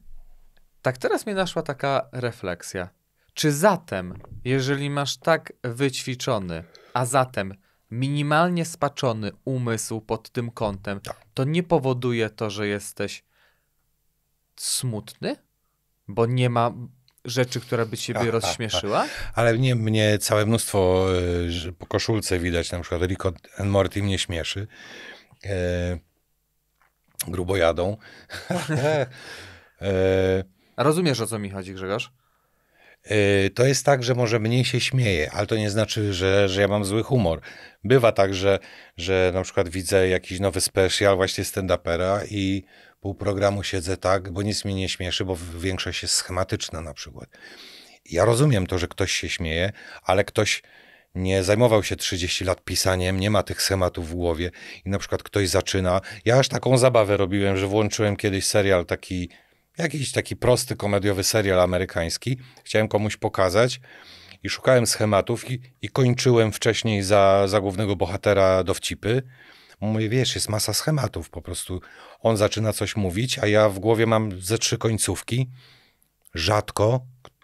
tak teraz mnie naszła taka refleksja. Czy zatem, jeżeli masz tak wyćwiczony a zatem minimalnie spaczony umysł pod tym kątem, tak. to nie powoduje to, że jesteś smutny, bo nie ma rzeczy, która by ciebie a, rozśmieszyła? A, a. Ale mnie, mnie całe mnóstwo y, po koszulce widać, na przykład Rico and Morty mnie śmieszy. E, grubo jadą. e, Rozumiesz, o co mi chodzi, Grzegorz? Y, to jest tak, że może mniej się śmieje, ale to nie znaczy, że, że ja mam zły humor. Bywa tak, że, że na przykład widzę jakiś nowy special właśnie stand-upera i pół programu siedzę tak, bo nic mnie nie śmieszy, bo większość jest schematyczna na przykład. Ja rozumiem to, że ktoś się śmieje, ale ktoś nie zajmował się 30 lat pisaniem, nie ma tych schematów w głowie i na przykład ktoś zaczyna. Ja aż taką zabawę robiłem, że włączyłem kiedyś serial taki Jakiś taki prosty, komediowy serial amerykański. Chciałem komuś pokazać i szukałem schematów i, i kończyłem wcześniej za, za głównego bohatera dowcipy. Mówię, wiesz, jest masa schematów, po prostu on zaczyna coś mówić, a ja w głowie mam ze trzy końcówki, rzadko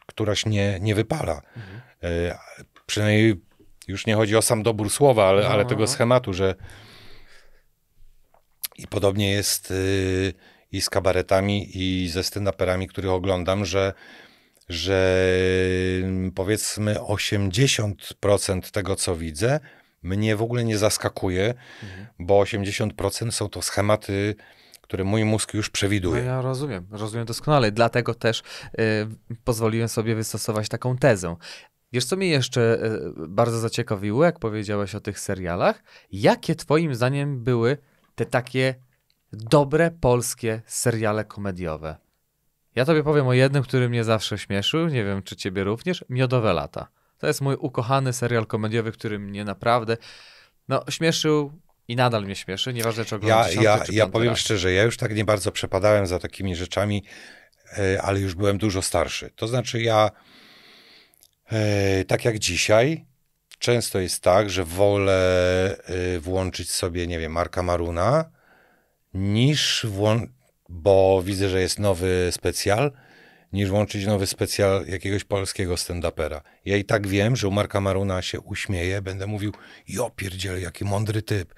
któraś nie, nie wypala. Mhm. Y, przynajmniej już nie chodzi o sam dobór słowa, ale, ale no, tego no. schematu, że i podobnie jest, y, i z kabaretami i ze stand-uperami, których oglądam, że że mm, powiedzmy 80% tego, co widzę, mnie w ogóle nie zaskakuje, mhm. bo 80% są to schematy, które mój mózg już przewiduje. No ja rozumiem, rozumiem doskonale. Dlatego też y, pozwoliłem sobie wystosować taką tezę. Wiesz, co mnie jeszcze y, bardzo zaciekawiło, jak powiedziałeś o tych serialach? Jakie Twoim zdaniem były te takie dobre polskie seriale komediowe. Ja tobie powiem o jednym, który mnie zawsze śmieszył, nie wiem czy ciebie również, Miodowe lata. To jest mój ukochany serial komediowy, który mnie naprawdę no, śmieszył i nadal mnie śmieszy, nieważne czy oglądam Ja, ja, ja powiem raz. szczerze, ja już tak nie bardzo przepadałem za takimi rzeczami, e, ale już byłem dużo starszy. To znaczy ja, e, tak jak dzisiaj, często jest tak, że wolę e, włączyć sobie, nie wiem, Marka Maruna, niż włą- bo widzę, że jest nowy specjal, niż włączyć nowy specjal jakiegoś polskiego stand-upera. Ja i tak wiem, że u Marka Maruna się uśmieje, będę mówił, jo pierdziel, jaki mądry typ.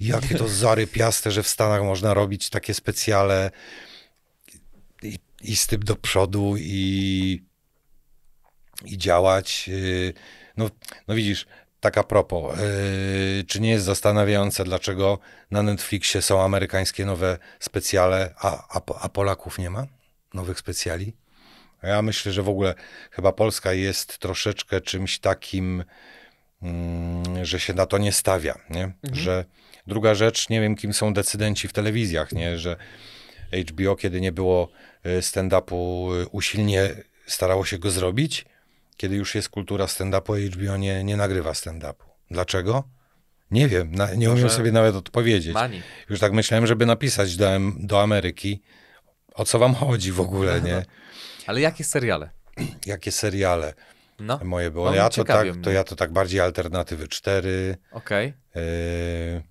Jakie to zarypiaste, że w Stanach można robić takie specjale i, i styp do przodu i, i działać. Y, no, no widzisz, tak a propos, yy, czy nie jest zastanawiające, dlaczego na Netflixie są amerykańskie nowe specjale, a, a, a Polaków nie ma? Nowych specjali? Ja myślę, że w ogóle chyba Polska jest troszeczkę czymś takim, mm, że się na to nie stawia. Nie? Mhm. Że druga rzecz, nie wiem, kim są decydenci w telewizjach, nie? że HBO, kiedy nie było e, stand-upu, e, usilnie starało się go zrobić kiedy już jest kultura stand-upu, HBO nie, nie nagrywa stand-upu. Dlaczego? Nie wiem, na, nie umiem sobie nawet odpowiedzieć. Już tak myślałem, żeby napisać do, do Ameryki, o co wam chodzi w ogóle, nie? Ale jakie seriale? Jakie seriale? No, moje było. No, ja to, tak, to ja to tak bardziej alternatywy 4. Okej. Okay. E, y...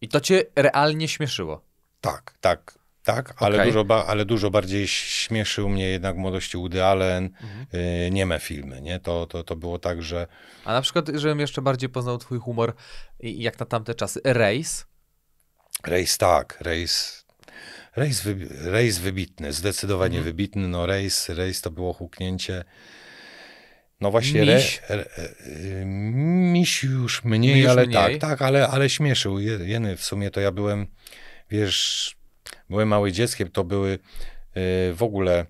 I to cię realnie śmieszyło? Tak, tak. Tak, ale, okay. dużo, ba- ale dużo bardziej śmieszył mnie jednak w młodości Woody Allen, mhm. y, nieme filmy, nie? To, to, to było tak, że... A na przykład, żebym jeszcze bardziej poznał twój humor, jak na tamte czasy, Race? Race tak, Race... Race wy, wybitny, zdecydowanie mhm. wybitny. No Race, Race, to było huknięcie. No właśnie, miś, re, re, y, miś już mniej, miś ale mniej. tak, tak, ale, ale śmieszył. Jeny, w sumie to ja byłem, wiesz, byłem małym dzieckiem, to były e, w ogóle,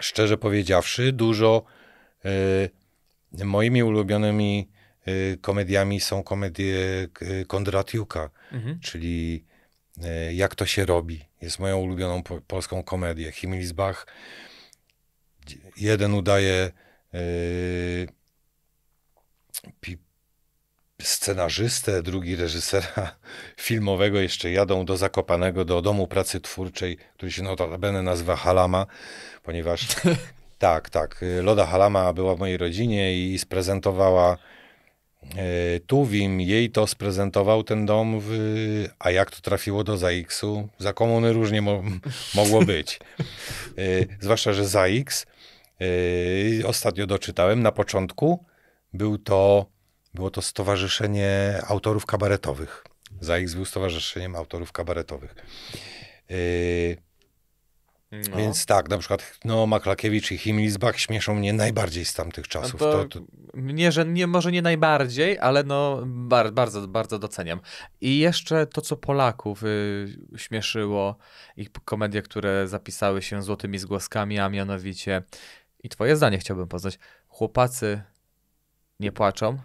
szczerze powiedziawszy, dużo e, moimi ulubionymi e, komediami są komedie Kondratiuka, mhm. czyli Jak to się robi. Jest moją ulubioną polską komedię. Himmelsbach. Jeden udaje yy, scenarzystę, drugi reżysera filmowego jeszcze jadą do Zakopanego, do Domu Pracy Twórczej, który się notabene nazywa Halama, ponieważ tak, tak, Loda Halama była w mojej rodzinie i sprezentowała e, Tuwim, jej to sprezentował ten dom, w, a jak to trafiło do ZAX-u? Za komuny różnie mo mogło być. E, zwłaszcza, że ZAX, e, ostatnio doczytałem, na początku był to było to Stowarzyszenie Autorów Kabaretowych. ZAIX był Stowarzyszeniem Autorów Kabaretowych. Yy, no. Więc tak, na przykład no, Maklakiewicz i Himlisbach śmieszą mnie najbardziej z tamtych czasów. To, to, Mnie, że nie, może nie najbardziej, ale no, bar, bardzo, bardzo doceniam. I jeszcze to, co Polaków y, śmieszyło, ich komedie, które zapisały się złotymi zgłoskami, a mianowicie, i twoje zdanie chciałbym poznać, chłopacy nie płaczą,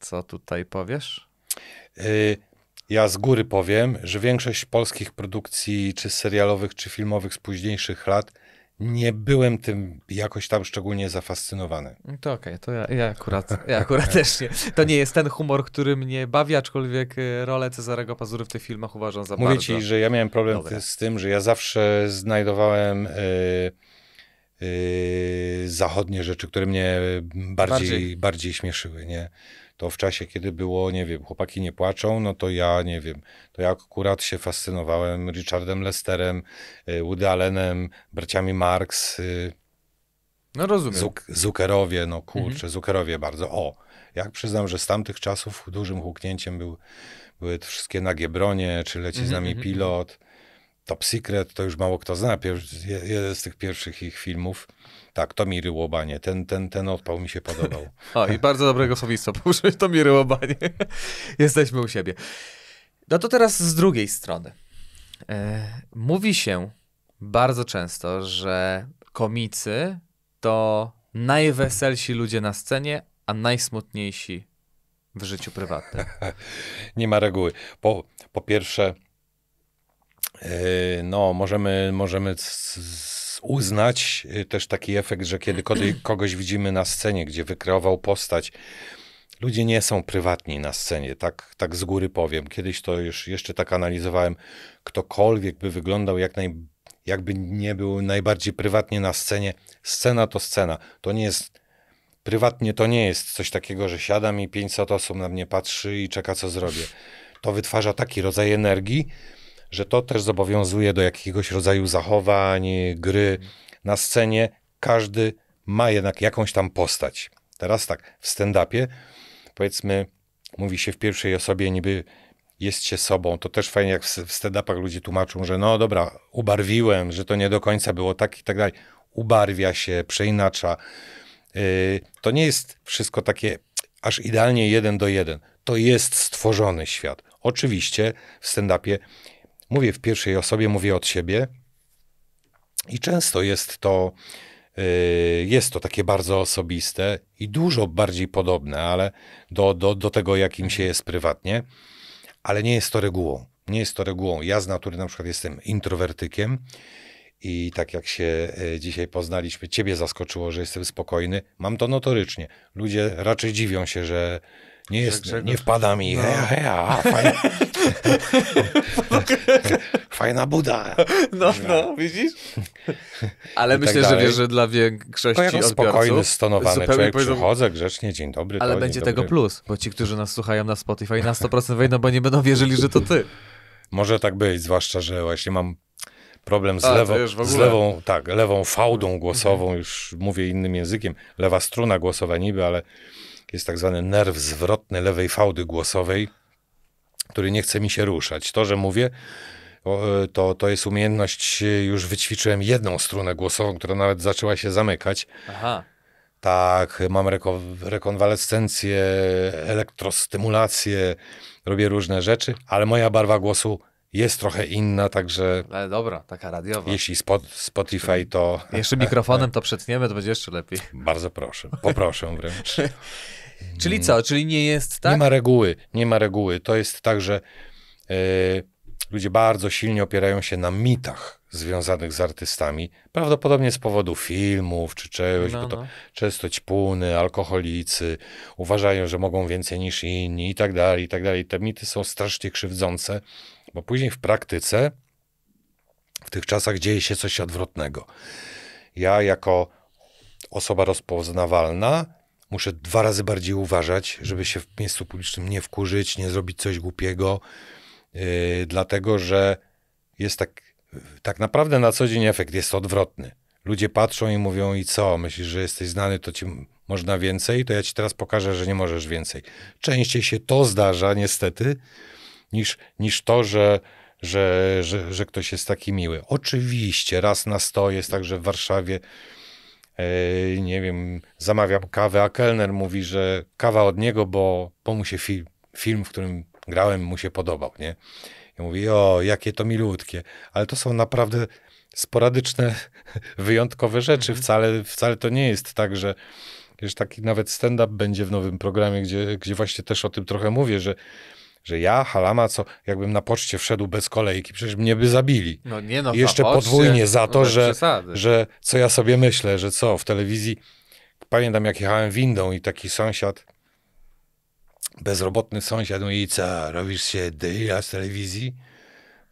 co tutaj powiesz? Y, ja z góry powiem, że większość polskich produkcji, czy serialowych, czy filmowych z późniejszych lat, nie byłem tym jakoś tam szczególnie zafascynowany. No to okej, okay, to ja, ja, akurat, ja akurat też nie. To nie jest ten humor, który mnie bawi, aczkolwiek y, rolę Cezarego Pazury w tych filmach uważam za Mówię bardzo... Mówię ci, że ja miałem problem z tym, że ja zawsze znajdowałem y, zachodnie rzeczy, które mnie bardziej, bardziej. bardziej śmieszyły, nie? to w czasie, kiedy było, nie wiem, chłopaki nie płaczą, no to ja, nie wiem, to ja akurat się fascynowałem Richardem Lesterem, y, Woody Allenem, braciami Marx. Y, no rozumiem. Zuk Zuckerowie, no kurczę, mhm. Zuckerowie bardzo. O, jak przyznam, że z tamtych czasów dużym huknięciem był, były te wszystkie nagie bronie, czy leci mhm. z nami mhm, mhm. pilot. Top Secret to już mało kto zna, jeden z tych pierwszych ich filmów. Tak, to mi ryłobanie. Ten, ten, ten odpał mi się podobał. o, i bardzo dobrego słownictwa poruszyłeś, to mi ryłobanie. Jesteśmy u siebie. No to teraz z drugiej strony. E, mówi się bardzo często, że komicy to najweselsi ludzie na scenie, a najsmutniejsi w życiu prywatnym. Nie ma reguły. Po, po pierwsze, e, no, możemy, możemy z, z uznać y, też taki efekt, że kiedy kogoś widzimy na scenie, gdzie wykreował postać, ludzie nie są prywatni na scenie, tak, tak z góry powiem. Kiedyś to już jeszcze tak analizowałem, ktokolwiek by wyglądał jak naj, jakby nie był najbardziej prywatnie na scenie, scena to scena. To nie jest, prywatnie to nie jest coś takiego, że siadam i 500 osób na mnie patrzy i czeka co zrobię. To wytwarza taki rodzaj energii, że to też zobowiązuje do jakiegoś rodzaju zachowań, gry na scenie. Każdy ma jednak jakąś tam postać. Teraz tak, w stand-upie powiedzmy, mówi się w pierwszej osobie niby jest się sobą. To też fajnie, jak w stand-upach ludzie tłumaczą, że no dobra, ubarwiłem, że to nie do końca było tak i tak dalej. Ubarwia się, przeinacza. Y, to nie jest wszystko takie aż idealnie jeden do jeden. To jest stworzony świat. Oczywiście w stand-upie Mówię w pierwszej osobie, mówię od siebie. I często jest to, y, jest to takie bardzo osobiste i dużo bardziej podobne, ale do, do, do tego, jakim się jest prywatnie, ale nie jest to regułą. Nie jest to regułą. Ja z natury na przykład jestem introwertykiem i tak jak się y, dzisiaj poznaliśmy, ciebie zaskoczyło, że jestem spokojny. Mam to notorycznie. Ludzie raczej dziwią się, że nie jest, Grzegorz... nie wpada mi, no. hej, heja, fajna, fajna Buda. No, no, widzisz? Ale I tak myślę, tak że wiesz, że dla większości no, odbiorców... spokojny, stonowany człowiek powiedzą... przychodzę grzecznie, dzień dobry. Ale to, będzie tego dobry. plus, bo ci, którzy nas słuchają na Spotify na 100% wejdą, bo nie będą wierzyli, że to ty. Może tak być, zwłaszcza, że właśnie mam problem z, A, lewą, z lewą, tak, lewą fałdą głosową, już mówię innym językiem, lewa struna głosowa niby, ale jest tak zwany nerw zwrotny lewej fałdy głosowej, który nie chce mi się ruszać. To, że mówię, e, to, to jest umiejętność, e, już wyćwiczyłem jedną strunę głosową, która nawet zaczęła się zamykać. Aha. Tak, mam reko rekonwalescencję, elektrostymulację, robię różne rzeczy, ale moja barwa głosu jest trochę inna, także. Ale dobra, taka radiowa. Jeśli spot, Spotify to. Jeszcze mikrofonem to przetniemy, to będzie jeszcze lepiej. Bardzo proszę, poproszę wręcz. Czyli co? Czyli nie jest tak? Nie ma reguły. Nie ma reguły. To jest tak, że e, ludzie bardzo silnie opierają się na mitach związanych z artystami. Prawdopodobnie z powodu filmów czy czegoś, no, bo to no. często ćpuny, alkoholicy uważają, że mogą więcej niż inni i tak dalej, i tak dalej. Te mity są strasznie krzywdzące, bo później w praktyce w tych czasach dzieje się coś odwrotnego. Ja jako osoba rozpoznawalna muszę dwa razy bardziej uważać, żeby się w miejscu publicznym nie wkurzyć, nie zrobić coś głupiego, yy, dlatego że jest tak, tak naprawdę na co dzień efekt jest odwrotny. Ludzie patrzą i mówią, i co, myślisz, że jesteś znany, to ci można więcej, to ja ci teraz pokażę, że nie możesz więcej. Częściej się to zdarza, niestety, niż, niż to, że, że, że, że ktoś jest taki miły. Oczywiście, raz na sto jest tak, że w Warszawie nie wiem, zamawiam kawę, a kelner mówi, że kawa od niego, bo, bo mu się film, film, w którym grałem, mu się podobał, nie? I mówi, o, jakie to milutkie. Ale to są naprawdę sporadyczne, wyjątkowe rzeczy. Mhm. Wcale, wcale to nie jest tak, że już taki nawet stand-up będzie w nowym programie, gdzie, gdzie właśnie też o tym trochę mówię, że że ja, Halama, co jakbym na poczcie wszedł bez kolejki, przecież mnie by zabili. No nie no, I jeszcze poczcie, podwójnie za no to, że, że co ja sobie myślę, że co, w telewizji, pamiętam jak jechałem windą i taki sąsiad, bezrobotny sąsiad mówi, co, robisz się deja z telewizji?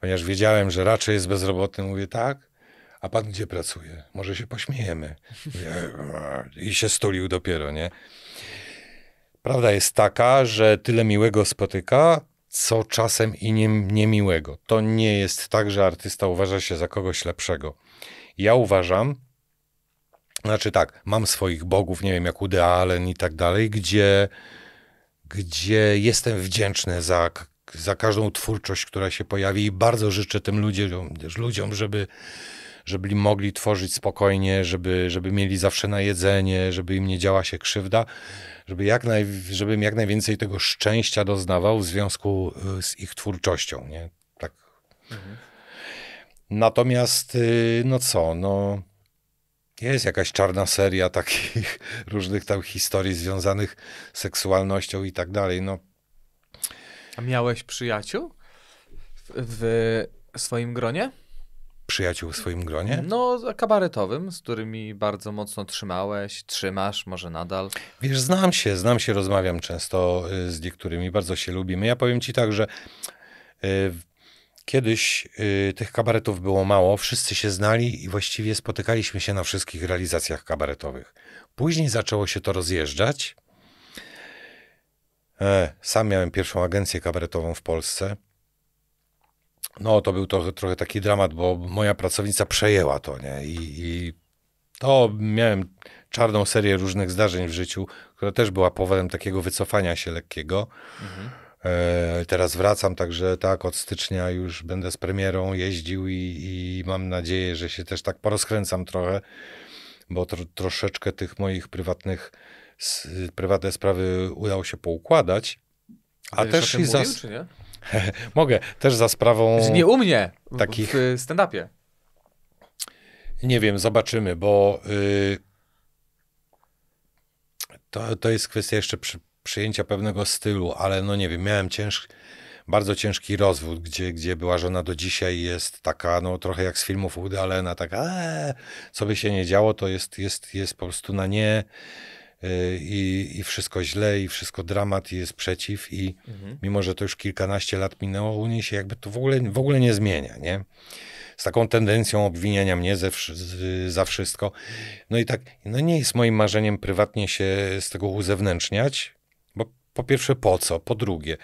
Ponieważ wiedziałem, że raczej jest bezrobotny, mówię tak, a pan gdzie pracuje? Może się pośmiejemy. E, I się stulił dopiero, nie? Prawda jest taka, że tyle miłego spotyka, co czasem i nie, niemiłego. To nie jest tak, że artysta uważa się za kogoś lepszego. Ja uważam, znaczy tak, mam swoich bogów, nie wiem, jak Udealen Allen i tak dalej, gdzie, gdzie jestem wdzięczny za, za każdą twórczość, która się pojawi i bardzo życzę tym ludziom, ludziom żeby, żeby mogli tworzyć spokojnie, żeby, żeby mieli zawsze na jedzenie, żeby im nie działa się krzywda, żeby jak naj, żebym jak najwięcej tego szczęścia doznawał w związku y, z ich twórczością, nie? Tak. Mhm. Natomiast, y, no co, no jest jakaś czarna seria takich różnych tam historii związanych z seksualnością i tak dalej, no. A miałeś przyjaciół w swoim gronie? przyjaciół w swoim gronie? No, kabaretowym, z którymi bardzo mocno trzymałeś, trzymasz, może nadal. Wiesz, znam się, znam się, rozmawiam często y, z niektórymi, bardzo się lubimy. Ja powiem ci tak, że y, kiedyś y, tych kabaretów było mało, wszyscy się znali i właściwie spotykaliśmy się na wszystkich realizacjach kabaretowych. Później zaczęło się to rozjeżdżać. E, sam miałem pierwszą agencję kabaretową w Polsce. No, to był to, trochę taki dramat, bo moja pracownica przejęła to, nie? I, I, to miałem czarną serię różnych zdarzeń w życiu, która też była powodem takiego wycofania się lekkiego. Mhm. E, teraz wracam, także tak, od stycznia już będę z premierą jeździł i, i mam nadzieję, że się też tak porozkręcam trochę, bo tro, troszeczkę tych moich prywatnych, prywatne sprawy udało się poukładać. A, A też i mówił, nie? Mogę, też za sprawą... Znaczy, nie u mnie, w, takich... w stand-upie. Nie wiem, zobaczymy, bo yy, to, to jest kwestia jeszcze przy, przyjęcia pewnego stylu, ale no nie wiem, miałem ciężki, bardzo ciężki rozwód, gdzie, gdzie była żona do dzisiaj jest taka, no trochę jak z filmów Woody Allena, taka eee, co by się nie działo, to jest, jest, jest po prostu na nie E, i, i wszystko źle, i wszystko dramat, i jest przeciw. I mhm. mimo, że to już kilkanaście lat minęło, u niej się jakby to w ogóle, w ogóle nie zmienia, nie? Z taką tendencją obwiniania mnie ze, z, za wszystko. No i tak, no nie jest moim marzeniem prywatnie się z tego uzewnętrzniać, bo po pierwsze po co, po drugie,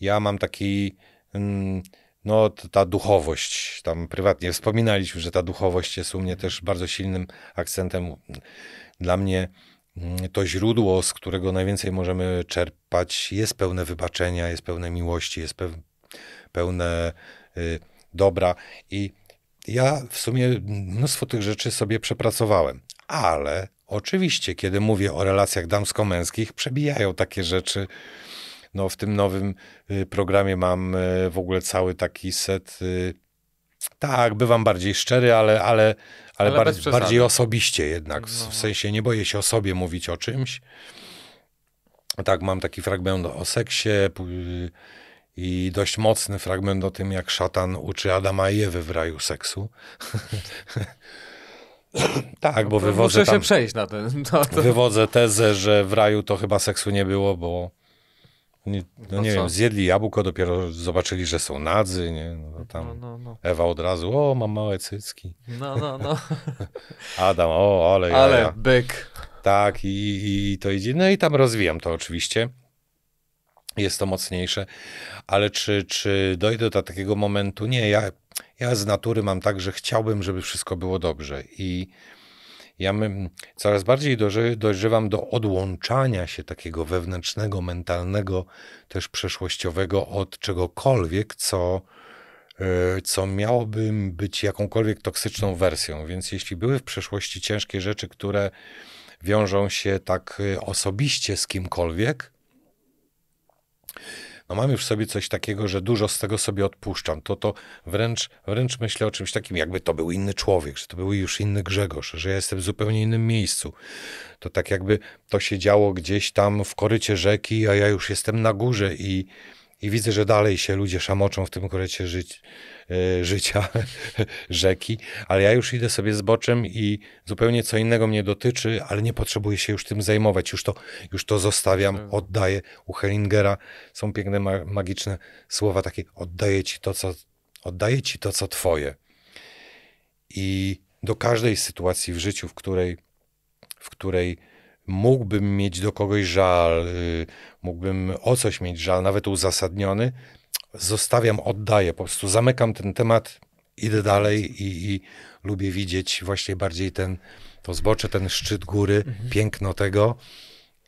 ja mam taki... Mm, no ta duchowość, tam prywatnie wspominaliśmy, że ta duchowość jest u mnie też bardzo silnym akcentem. Dla mnie Mm, to źródło, z którego najwięcej możemy czerpać, jest pełne wybaczenia, jest pełne miłości, jest pełne y, dobra. I ja w sumie mnóstwo tych rzeczy sobie przepracowałem, ale oczywiście, kiedy mówię o relacjach damsko-męskich, przebijają takie rzeczy. No, w tym nowym y, programie mam y, w ogóle cały taki set tak, bywam bardziej szczery, ale, ale, ale, ale bar bardziej osobiście jednak. No. W sensie nie boję się o sobie mówić o czymś. Tak, mam taki fragment o seksie i dość mocny fragment o tym, jak szatan uczy Adama i Ewy w raju seksu. tak, bo no, wywodzę Muszę tam, się przejść na ten. No to... Wywodzę tezę, że w raju to chyba seksu nie było, bo no, no, nie wiem, zjedli jabłko, dopiero zobaczyli, że są nadzy, nie? No, no, tam no, no, Ewa od razu, o, mam małe cycki. No, no, no. Adam, o, ale Ale jaja. byk. Tak, i, i to idzie. No i tam rozwijam to oczywiście. Jest to mocniejsze. Ale czy, czy dojdę do takiego momentu? Nie, ja, ja z natury mam tak, że chciałbym, żeby wszystko było dobrze. I ja my, coraz bardziej doży, dojrzewam do odłączania się takiego wewnętrznego, mentalnego, też przeszłościowego od czegokolwiek, co, e, co miałoby być jakąkolwiek toksyczną wersją. Więc jeśli były w przeszłości ciężkie rzeczy, które wiążą się tak e, osobiście z kimkolwiek, no mam już sobie coś takiego, że dużo z tego sobie odpuszczam, to to wręcz, wręcz myślę o czymś takim, jakby to był inny człowiek, że to był już inny Grzegorz, że ja jestem w zupełnie innym miejscu. To tak jakby to się działo gdzieś tam w korycie rzeki, a ja już jestem na górze i, i widzę, że dalej się ludzie szamoczą w tym korecie e, życia, rzeki, ale ja już idę sobie z boczem i zupełnie co innego mnie dotyczy, ale nie potrzebuję się już tym zajmować. Już to, już to zostawiam, tak. oddaję. U Hellingera są piękne, ma magiczne słowa takie: oddaję ci to, co, oddaję ci to, co twoje. I do każdej sytuacji w życiu, w której, w której mógłbym mieć do kogoś żal, y, mógłbym o coś mieć żal, nawet uzasadniony, zostawiam, oddaję, po prostu zamykam ten temat, idę dalej i, i lubię widzieć właśnie bardziej ten, to zbocze, ten szczyt góry, mhm. piękno tego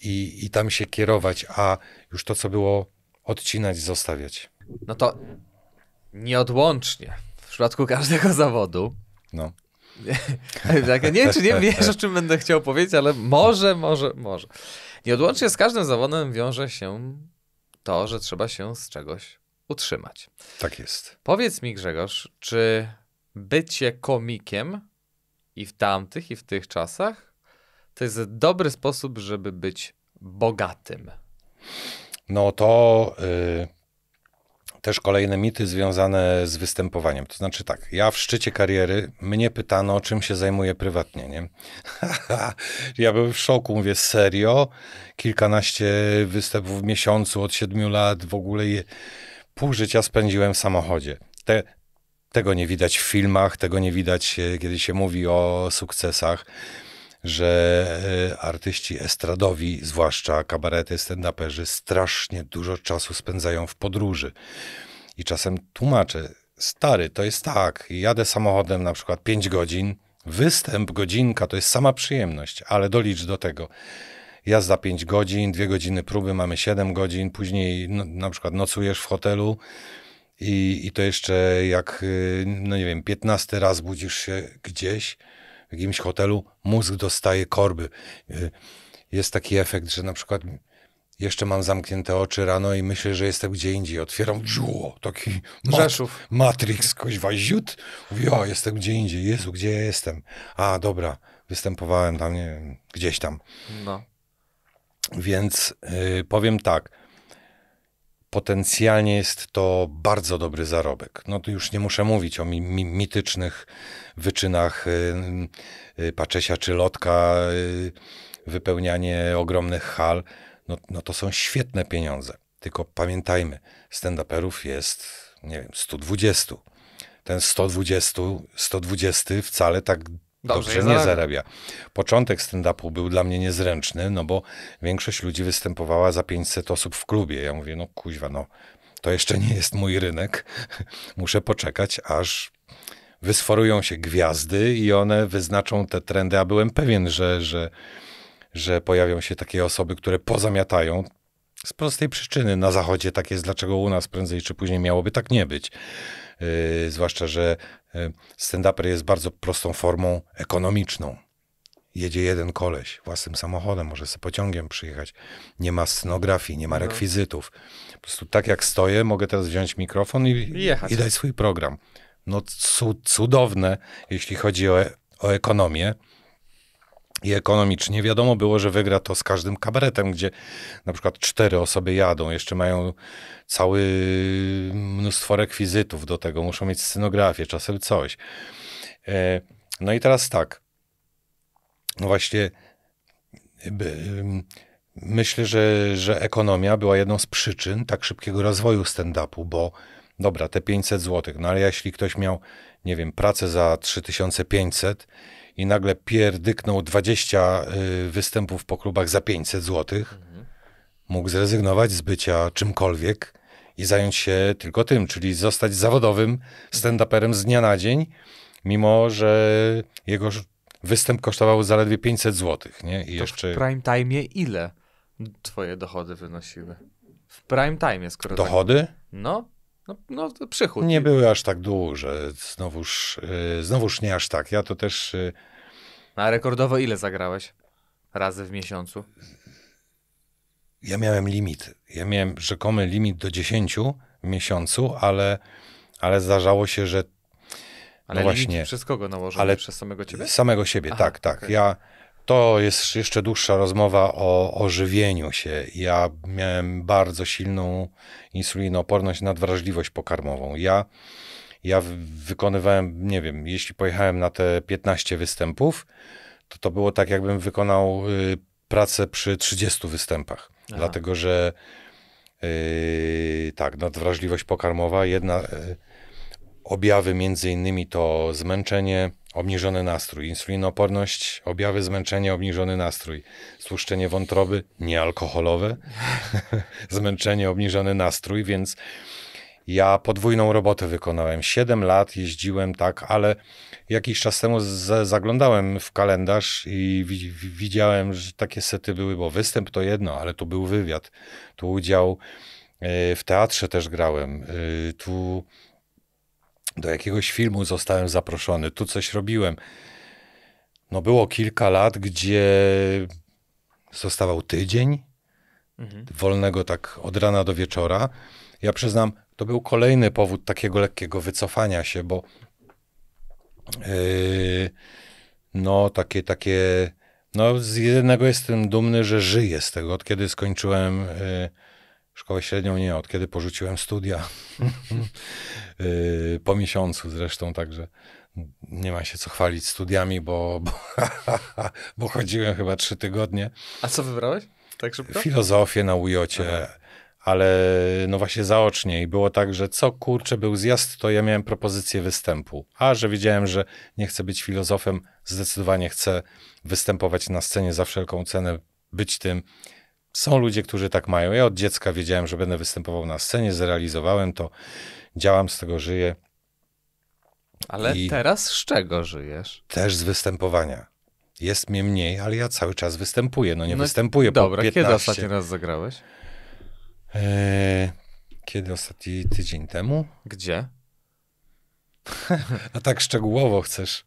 i, i tam się kierować, a już to, co było, odcinać, zostawiać. No to nieodłącznie w przypadku każdego zawodu. No. tak, nie wiem, czy nie wiesz, o czym będę chciał powiedzieć, ale może, może, może. Nieodłącznie z każdym zawodem wiąże się to, że trzeba się z czegoś utrzymać. Tak jest. Powiedz mi, Grzegorz, czy bycie komikiem i w tamtych, i w tych czasach to jest dobry sposób, żeby być bogatym? No to. Yy też kolejne mity związane z występowaniem. To znaczy tak, ja w szczycie kariery mnie pytano, czym się zajmuję prywatnie, nie? ja byłem w szoku, mówię serio? Kilkanaście występów w miesiącu od siedmiu lat, w ogóle je, pół życia spędziłem w samochodzie. Te, tego nie widać w filmach, tego nie widać, kiedy się mówi o sukcesach że e, artyści estradowi, zwłaszcza kabarety, stand-uperzy, strasznie dużo czasu spędzają w podróży. I czasem tłumaczę, stary, to jest tak, jadę samochodem na przykład 5 godzin, występ, godzinka, to jest sama przyjemność, ale dolicz do tego jazda 5 godzin, 2 godziny próby, mamy 7 godzin, później no, na przykład nocujesz w hotelu i, i to jeszcze jak, y, no nie wiem, 15 raz budzisz się gdzieś, w jakimś hotelu mózg dostaje korby. Y, jest taki efekt, że na przykład jeszcze mam zamknięte oczy rano i myślę, że jestem gdzie indziej. Otwieram dziło, taki no mat Matrix, koźwa ziut. Mówię, o, jestem gdzie indziej. Jezu, gdzie ja jestem? A, dobra, występowałem tam, nie wiem, gdzieś tam. No. Więc y, powiem tak, potencjalnie jest to bardzo dobry zarobek. No to już nie muszę mówić o mi, mi, mitycznych wyczynach y, y, y, Paczesia czy Lotka, y, wypełnianie ogromnych hal. No, no to są świetne pieniądze. Tylko pamiętajmy, stand-uperów jest, nie wiem, 120. Ten 120, 120 wcale tak Dobrze, dobrze nie zarabia. Początek stand-upu był dla mnie niezręczny, no bo większość ludzi występowała za 500 osób w klubie. Ja mówię, no kuźwa, no to jeszcze nie jest mój rynek. Muszę poczekać, aż wysforują się gwiazdy i one wyznaczą te trendy, a byłem pewien, że, że, że pojawią się takie osoby, które pozamiatają. Z prostej przyczyny na zachodzie tak jest, dlaczego u nas prędzej czy później miałoby tak nie być. Yy, zwłaszcza, że E, stand up jest bardzo prostą formą ekonomiczną. Jedzie jeden koleś własnym samochodem, może sobie pociągiem przyjechać. Nie ma scenografii, nie ma no. rekwizytów. Po prostu tak jak stoję, mogę teraz wziąć mikrofon i, Jechać. i dać swój program. No cudowne, jeśli chodzi o, e, o ekonomię i ekonomicznie wiadomo było, że wygra to z każdym kabaretem, gdzie na przykład cztery osoby jadą, jeszcze mają całe mnóstwo rekwizytów do tego, muszą mieć scenografię, czasem coś. E, no i teraz tak. No właśnie myślę, że, że ekonomia była jedną z przyczyn tak szybkiego rozwoju stand-upu, bo dobra, te 500 zł, no ale jeśli ktoś miał, nie wiem, pracę za 3500 i nagle pierdyknął 20 y, występów po klubach za 500 zł, mhm. mógł zrezygnować z bycia czymkolwiek i zająć się tylko tym, czyli zostać zawodowym stand-uperem z dnia na dzień, mimo że jego występ kosztował zaledwie 500 zł. Nie? I to jeszcze... W prime time ile twoje dochody wynosiły? W prime time, skoro. Tak- dochody? Tak... No, no, no przychód. Nie były aż tak duże, znowuż, y, znowuż nie aż tak. Ja to też... Y, no, a rekordowo ile zagrałeś razy w miesiącu? Ja miałem limit. Ja miałem rzekomy limit do 10 w miesiącu, ale, ale zdarzało się, że. No ale no właśnie. Przez kogo nałożony? Ale przez samego ciebie? Samego siebie, Aha, tak, tak. Okay. Ja to jest jeszcze dłuższa rozmowa o, ożywieniu się. Ja miałem bardzo silną insulinooporność, nadwrażliwość pokarmową. Ja, ja wykonywałem, nie wiem, jeśli pojechałem na te 15 występów, to to było tak, jakbym wykonał y, pracę przy 30 występach. Aha. Dlatego, że y, tak, nadwrażliwość pokarmowa, jedna, y, objawy między innymi to zmęczenie, obniżony nastrój, insulinoporność, objawy zmęczenia, obniżony nastrój, stłuszczenie wątroby niealkoholowe, zmęczenie, obniżony nastrój, więc ja podwójną robotę wykonałem. Siedem lat jeździłem tak, ale jakiś czas temu zaglądałem w kalendarz i wi widziałem, że takie sety były, bo występ to jedno, ale tu był wywiad, tu udział e, w teatrze też grałem, e, tu do jakiegoś filmu zostałem zaproszony, tu coś robiłem. No było kilka lat, gdzie zostawał tydzień mhm. wolnego tak od rana do wieczora. Ja przyznam, to był kolejny powód takiego lekkiego wycofania się, bo yy, no takie, takie, no z jednego jestem dumny, że żyję z tego. Od kiedy skończyłem yy, Szkołę średnią nie, od kiedy porzuciłem studia. Y, po miesiącu zresztą, także nie ma się co chwalić studiami, bo, bo, bo chodziłem chyba trzy tygodnie. A co wybrałeś? Tak szybko? Filozofię na ujocie. Aha ale no właśnie zaocznie i było tak, że co kurczę był zjazd, to ja miałem propozycję występu. A że wiedziałem, że nie chcę być filozofem, zdecydowanie chcę występować na scenie za wszelką cenę, być tym są ludzie, którzy tak mają. Ja od dziecka wiedziałem, że będę występował na scenie, zrealizowałem to, działam, z tego żyję. Ale I teraz z czego żyjesz? Też z występowania. Jest mnie mniej, ale ja cały czas występuję. No nie no, występuję dobra, po 15. kiedy ostatni raz zagrałeś? Eee, kiedy ostatni tydzień temu? Gdzie? A tak szczegółowo chcesz.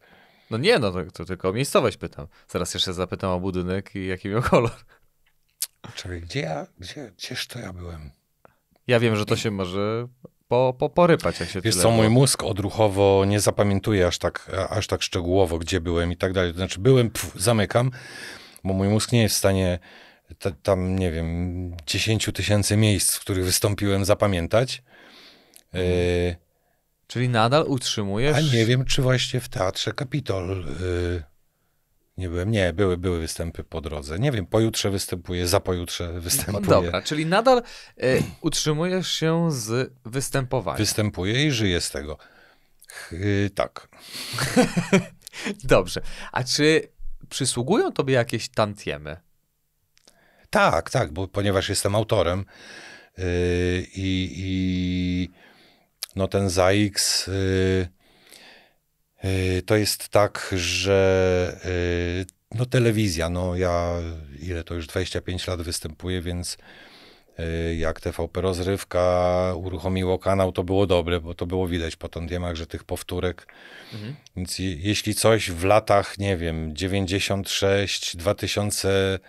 No nie, no to, to tylko o miejscowość pytam. Zaraz jeszcze zapytam o budynek i jaki miał kolor. Czekaj, gdzie ja, gdzie, gdzież to ja byłem? Ja wiem, że to się może po, po, porypać, jak się Wiesz tyle... co, mój mózg odruchowo nie zapamiętuje aż tak, aż tak szczegółowo, gdzie byłem i tak dalej. To znaczy byłem, pf, zamykam, bo mój mózg nie jest w stanie tam, nie wiem, 10 tysięcy miejsc, w których wystąpiłem, zapamiętać. Mhm. Y... Czyli nadal utrzymujesz... A nie wiem, czy właśnie w Teatrze Kapitol... Y nie byłem. Nie, były, były występy po drodze. Nie wiem, pojutrze występuję, za pojutrze występuję. No dobra, czyli nadal e, utrzymujesz się z występowania. Występuję i żyję z tego. Y, tak. Dobrze. A czy przysługują tobie jakieś tantiemy? Tak, tak, bo ponieważ jestem autorem yy, i, no ten ZAX yy, Y, to jest tak, że y, no telewizja, no ja ile to już 25 lat występuję, więc y, jak TVP Rozrywka uruchomiło kanał, to było dobre, bo to było widać po tantiemach, że tych powtórek. Mhm. Więc jeśli coś w latach, nie wiem, 96, 2000,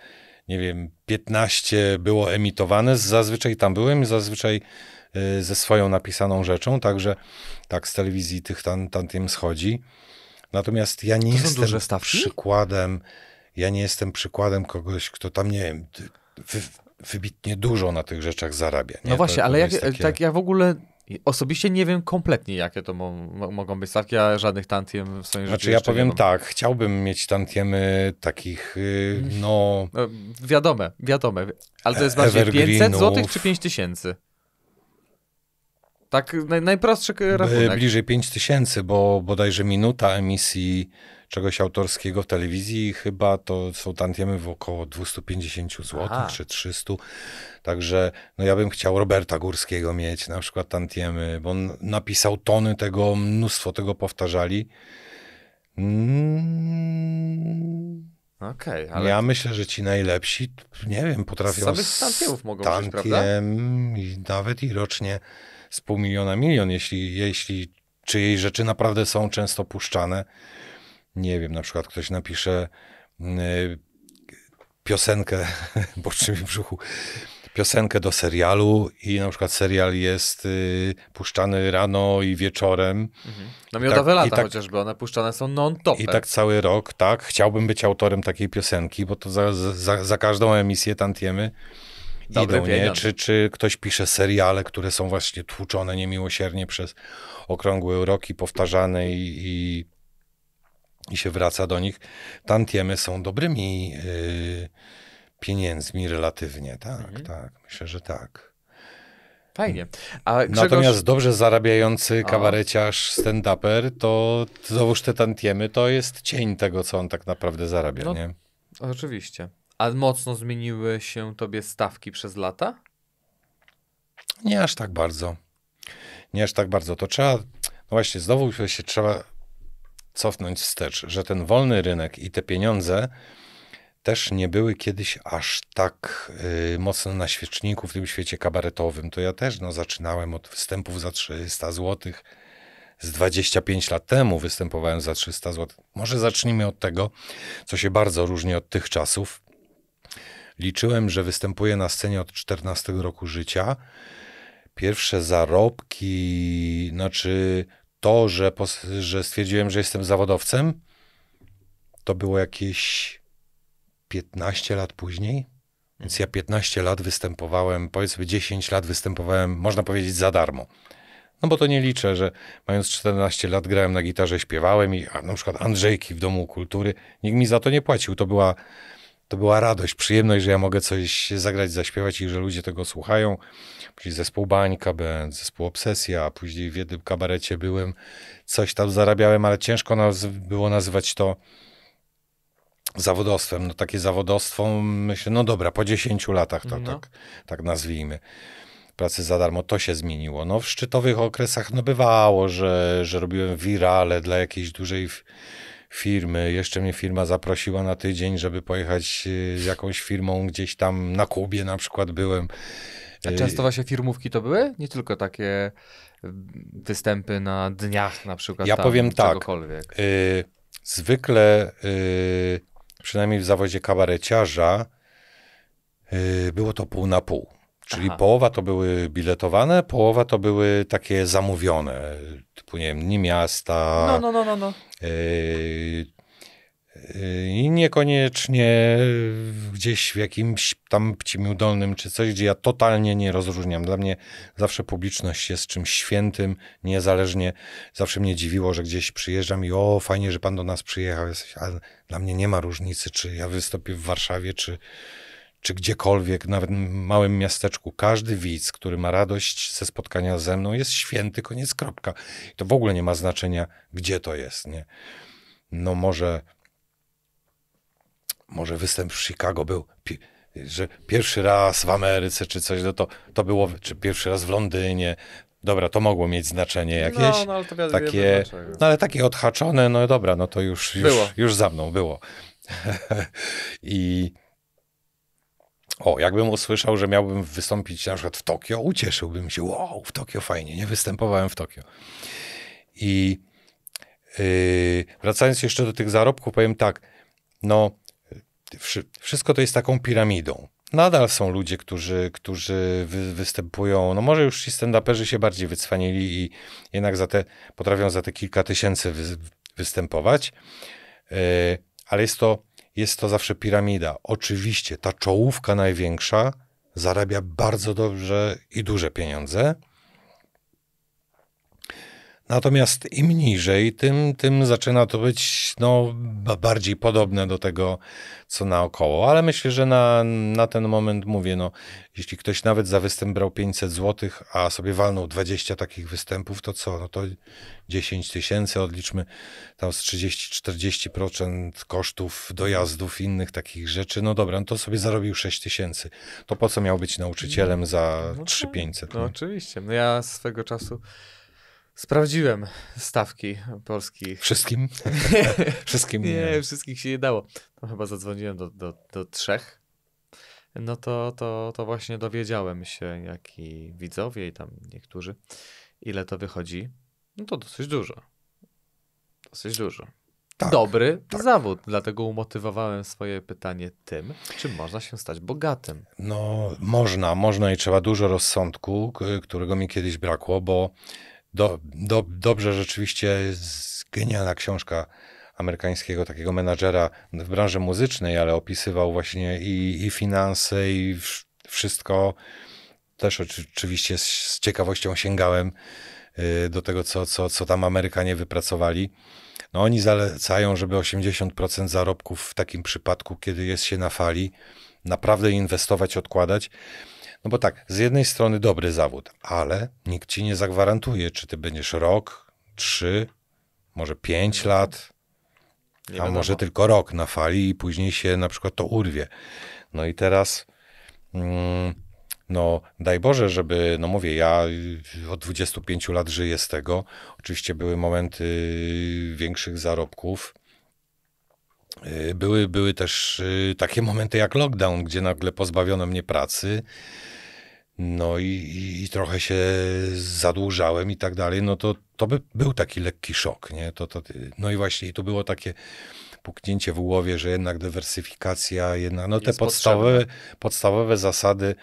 nie wiem, 15 było emitowane, zazwyczaj tam byłem, zazwyczaj Y, ze swoją napisaną rzeczą, także tak z telewizji tych tantiem schodzi. Natomiast ja nie jestem przykładem, ja nie jestem przykładem kogoś, kto tam, nie wiem, wy, wybitnie dużo na tych rzeczach zarabia. Nie? No właśnie, to, to ale jak, takie... tak ja w ogóle Osobiście nie wiem kompletnie, jakie to mo mogą być stawki, a żadnych tantiem w swoim znaczy, życiu. Znaczy, ja powiem nie tak, chciałbym mieć tantiemy takich, y, no. no wiadome, wiadome. Ale to jest bardziej 500 zł czy 5000? Tak naj, najprostszy rachunek. Bliżej 5 tysięcy, bo bodajże minuta emisji czegoś autorskiego w telewizji chyba to są tantiemy w około 250 zł Aha. czy 300. Także no ja bym chciał Roberta Górskiego mieć na przykład tantiemy, bo on napisał tony tego, mnóstwo tego powtarzali. Mm. Okay, ale... Ja myślę, że ci najlepsi, nie wiem, potrafią... Z samych tantiemów mogą być, prawda? I nawet i rocznie z pół miliona milion, jeśli, jeśli czy jej rzeczy naprawdę są często puszczane. Nie wiem, na przykład ktoś napisze yy, piosenkę, czym w brzuchu, piosenkę do serialu i na przykład serial jest y, puszczany rano i wieczorem. Mhm. No miodowe tak, lata tak, chociażby, one puszczane są non-top. I tak cały rok, tak. Chciałbym być autorem takiej piosenki, bo to za, za, za każdą emisję tantiemy idą, nie? Czy, czy ktoś pisze seriale, które są właśnie tłuczone niemiłosiernie przez okrągłe roki, powtarzane i, i, i się wraca do nich. Tantiemy są dobrymi y, pieniędzmi relatywnie, tak, mhm. tak, myślę, że tak. Fajnie. Grzegorz... Natomiast dobrze zarabiający kabareciarz, stand-uper, to znowuż te tantiemy to jest cień tego, co on tak naprawdę zarabia, no, nie? Oczywiście. A mocno zmieniły się tobie stawki przez lata? Nie aż tak bardzo. Nie aż tak bardzo. To trzeba, no właśnie, znowu się trzeba cofnąć wstecz, że ten wolny rynek i te pieniądze też nie były kiedyś aż tak y, mocno na świeczniku w tym świecie kabaretowym. To ja też no, zaczynałem od występów za 300 zł. Z 25 lat temu występowałem za 300 zł. Może zacznijmy od tego, co się bardzo różni od tych czasów. Liczyłem, że występuję na scenie od 14 roku życia. Pierwsze zarobki, znaczy to, że, że stwierdziłem, że jestem zawodowcem, to było jakieś 15 lat później. Więc ja 15 lat występowałem, powiedzmy 10 lat występowałem, można powiedzieć, za darmo. No bo to nie liczę, że mając 14 lat grałem na gitarze, śpiewałem i na przykład Andrzejki w Domu Kultury. Nikt mi za to nie płacił. To była to była radość, przyjemność, że ja mogę coś zagrać, zaśpiewać i że ludzie tego słuchają. Później zespół Bańka, zespół Obsesja, później w jednym kabarecie byłem, coś tam zarabiałem, ale ciężko naz było nazywać to zawodowstwem. No takie zawodowstwo, myślę, no dobra, po 10 latach to no. tak, tak nazwijmy pracy za darmo, to się zmieniło. No, w szczytowych okresach no, bywało, że, że robiłem wirale dla jakiejś dużej firmy. Jeszcze mnie firma zaprosiła na tydzień, żeby pojechać z y, jakąś firmą gdzieś tam na Kubie na przykład byłem. A y, często właśnie firmówki to były? Nie tylko takie y, występy na dniach na przykład. Ja tam, powiem tak. zwykle, przynajmniej w zawodzie kabareciarza, było to pół na pół. Czyli Aha. połowa to były biletowane, połowa to były takie zamówione, typu nie wiem, dni miasta. No, no, no, no. no. Yy, yy i niekoniecznie gdzieś w jakimś tam pcimiu dolnym czy coś, gdzie ja totalnie nie rozróżniam. Dla mnie zawsze publiczność jest czymś świętym, niezależnie. Zawsze mnie dziwiło, że gdzieś przyjeżdżam i o, fajnie, że pan do nas przyjechał. Ale dla mnie nie ma różnicy, czy ja wystąpię w Warszawie, czy, czy gdziekolwiek, nawet w małym miasteczku, każdy widz, który ma radość ze spotkania ze mną, jest święty, koniec, kropka. I to w ogóle nie ma znaczenia, gdzie to jest, nie? No może, może występ w Chicago był, że pierwszy raz w Ameryce, czy coś, no to, to było, czy pierwszy raz w Londynie, dobra, to mogło mieć znaczenie no, jakieś. No, no ale to wiadomo, takie, no, ale takie odhaczone, no dobra, no to już, już, było. już za mną było. I o, jakbym usłyszał, że miałbym wystąpić na przykład w Tokio, ucieszyłbym się. Wow, w Tokio fajnie, nie występowałem w Tokio. I yy, wracając jeszcze do tych zarobków, powiem tak, no wszystko to jest taką piramidą. Nadal są ludzie, którzy, którzy wy, występują, no może już ci stand-uperzy się bardziej wycwanili i jednak za te, potrafią za te kilka tysięcy wy, występować, yy, ale jest to jest to zawsze piramida. Oczywiście ta czołówka największa zarabia bardzo dobrze i duże pieniądze, Natomiast im niżej, tym, tym zaczyna to być no, bardziej podobne do tego, co naokoło. Ale myślę, że na, na ten moment mówię, no, jeśli ktoś nawet za występ brał 500 zł, a sobie walnął 20 takich występów, to co? No to 10 tysięcy, odliczmy tam z 30-40% kosztów dojazdów, innych takich rzeczy. No dobra, no to sobie zarobił 6 tysięcy. To po co miał być nauczycielem za 3 3500? No, tak. no oczywiście. No ja swego czasu Sprawdziłem stawki polskich. Wszystkim? wszystkim nie. nie, wszystkich się nie dało. No, chyba zadzwoniłem do, do, do trzech. No to, to, to właśnie dowiedziałem się, jaki widzowie i tam niektórzy, ile to wychodzi. No to dosyć dużo. Dosyć dużo. Tak, Dobry tak. zawód, dlatego umotywowałem swoje pytanie tym, czy można się stać bogatym. No, można, można i trzeba dużo rozsądku, którego mi kiedyś brakło, bo do, do, dobrze rzeczywiście jest genialna książka amerykańskiego takiego menadżera w branży muzycznej, ale opisywał właśnie i, i finanse, i wszystko. Też oczywiście z, z ciekawością sięgałem y, do tego, co, co, co tam Amerykanie wypracowali. No oni zalecają, żeby 80% zarobków w takim przypadku, kiedy jest się na fali, naprawdę inwestować, odkładać. No bo tak, z jednej strony dobry zawód, ale nikt ci nie zagwarantuje, czy ty będziesz rok, trzy, może pięć lat, a może tylko rok na fali i później się na przykład to urwie. No i teraz, mm, no daj Boże, żeby, no mówię, ja od 25 lat żyję z tego. Oczywiście były momenty y, większych zarobków, y, były, były też y, takie momenty jak lockdown, gdzie nagle pozbawiono mnie pracy, no i, i, i, trochę się zadłużałem i tak dalej, no to, to by był taki lekki szok, nie? To, to, no i właśnie to było takie puknięcie w głowie, że jednak dywersyfikacja, jednak, no te podstawowe, podstawowe zasady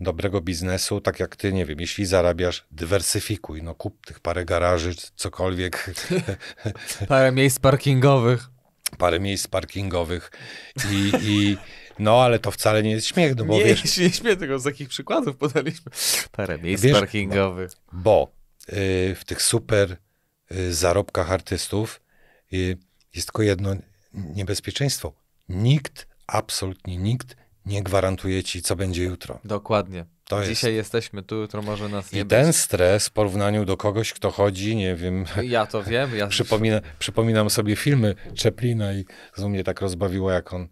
dobrego biznesu, tak jak ty, nie wiem, jeśli zarabiasz, dywersyfikuj, no kup tych parę garaży, cokolwiek. parę miejsc parkingowych. Parę miejsc parkingowych i, i no, ale to wcale nie jest śmiech, no bo nie, wiesz... Nie śmiech, tylko z takich przykładów podaliśmy. Parę miejsc wiesz, parkingowych. No, bo y, w tych super y, zarobkach artystów y, jest tylko jedno niebezpieczeństwo. Nikt, absolutnie nikt nie gwarantuje ci, co będzie jutro. Dokładnie. To Dzisiaj jest. jesteśmy tu, jutro może nas nie I być. ten stres w porównaniu do kogoś, kto chodzi, nie wiem. Ja to wiem. Ja... Przypomina, przypominam sobie filmy Czeplina i to mnie tak rozbawiło, jak on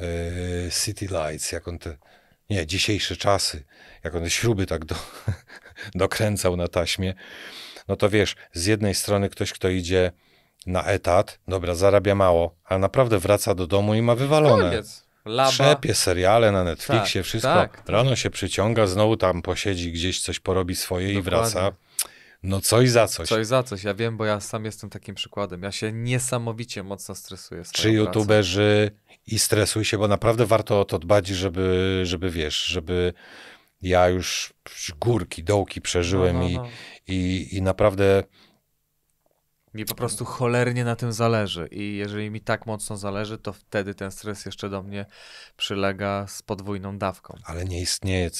E, City Lights, jak on te, nie, dzisiejsze czasy, jak on te śruby tak do, dokręcał na taśmie, no to wiesz, z jednej strony ktoś, kto idzie na etat, dobra, zarabia mało, ale naprawdę wraca do domu i ma wywalone. Koniec. Laba. Trzepie seriale na Netflixie, tak, wszystko. Tak, tak. Rano się przyciąga, znowu tam posiedzi gdzieś, coś porobi swoje Dokładnie. i wraca. No coś za coś. Coś za coś, ja wiem, bo ja sam jestem takim przykładem. Ja się niesamowicie mocno stresuję. Czy youtuberzy i stresuj się, bo naprawdę warto o to dbać, żeby, żeby wiesz, żeby ja już górki, dołki przeżyłem no, no, I, no. i, i naprawdę... Mi po prostu cholernie na tym zależy i jeżeli mi tak mocno zależy, to wtedy ten stres jeszcze do mnie przylega z podwójną dawką. Ale nie istnieje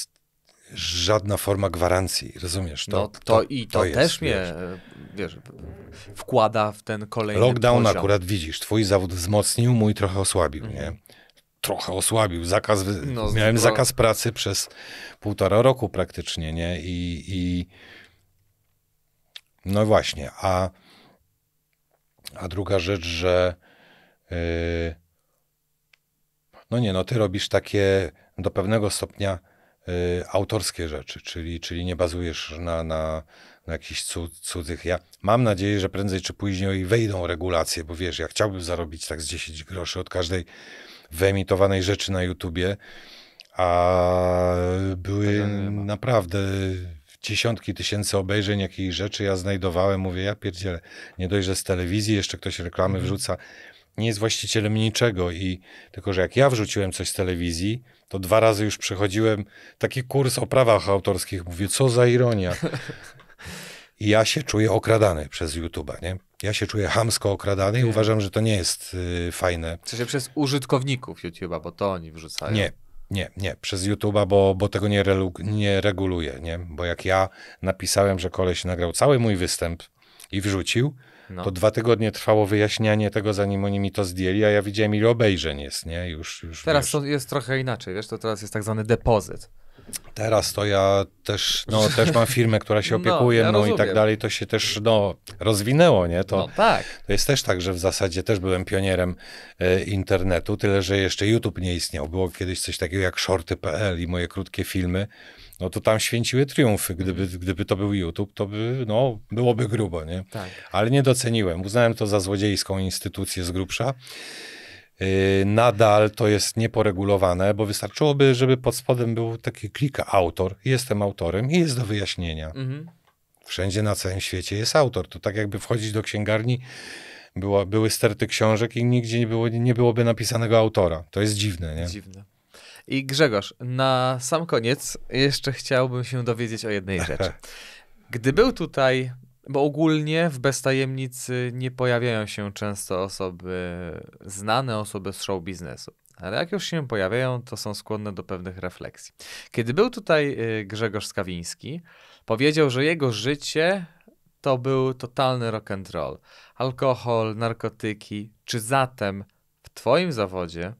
żadna forma gwarancji, rozumiesz? To, no, to, to I to, to jest, też mnie e, wiesz, wkłada w ten kolejny Lockdown poziom. akurat widzisz, twój zawód wzmocnił, mój trochę osłabił, nie? Mhm. Trochę osłabił. Zakaz, no, miałem zakaz pracy przez półtora roku praktycznie, nie? I, i no właśnie, a, a druga rzecz, że yy... no nie, no ty robisz takie do pewnego stopnia Y, autorskie rzeczy, czyli, czyli nie bazujesz na, na, na jakichś cud, cudzych. Ja mam nadzieję, że prędzej czy później wejdą regulacje, bo wiesz, ja chciałbym zarobić tak z 10 groszy od każdej wyemitowanej rzeczy na YouTubie, a były naprawdę dziesiątki tysięcy obejrzeń jakichś rzeczy ja znajdowałem, mówię, ja pierdzielę, nie dość, że z telewizji jeszcze ktoś reklamy mhm. wrzuca nie jest właścicielem niczego i tylko, że jak ja wrzuciłem coś z telewizji, to dwa razy już przechodziłem taki kurs o prawach autorskich. Mówię, co za ironia. I ja się czuję okradany przez YouTube'a, nie? Ja się czuję hamsko okradany nie. i uważam, że to nie jest y, fajne. W sensie przez użytkowników YouTube'a, bo to oni wrzucają. Nie, nie, nie, przez YouTube'a, bo, bo tego nie, relu- nie reguluje, nie? Bo jak ja napisałem, że koleś nagrał cały mój występ i wrzucił, no. To dwa tygodnie trwało wyjaśnianie tego, zanim oni mi to zdjęli, a ja widziałem ile obejrzeń jest, nie? Już, już teraz wiesz. To jest trochę inaczej, wiesz, to teraz jest tak zwany depozyt. Teraz to ja też, no, też mam firmę, która się no, opiekuje, no, ja i tak dalej, to się też no, rozwinęło, nie? To, no, tak. to jest też tak, że w zasadzie też byłem pionierem e, internetu, tyle że jeszcze YouTube nie istniał. Było kiedyś coś takiego jak shorty.pl i moje krótkie filmy no to tam święciły triumfy. Gdyby, mhm. gdyby to był YouTube, to by, no, byłoby grubo, nie? Tak. Ale nie doceniłem. Uznałem to za złodziejską instytucję z grubsza. Yy, nadal to jest nieporegulowane, bo wystarczyłoby, żeby pod spodem był taki klika autor, jestem autorem i jest do wyjaśnienia. Mhm. Wszędzie na całym świecie jest autor. To tak jakby wchodzić do księgarni, było były sterty książek i nigdzie nie, było, nie byłoby napisanego autora. To jest dziwne, nie? Dziwne. I Grzegorz, na sam koniec jeszcze chciałbym się dowiedzieć o jednej rzeczy. Gdy był tutaj, bo ogólnie w Bez nie pojawiają się często osoby znane, osoby z show biznesu. Ale jak już się pojawiają, to są skłonne do pewnych refleksji. Kiedy był tutaj y, Grzegorz Skawiński, powiedział, że jego życie to był totalny rock and roll. Alkohol, narkotyki. Czy zatem w twoim zawodzie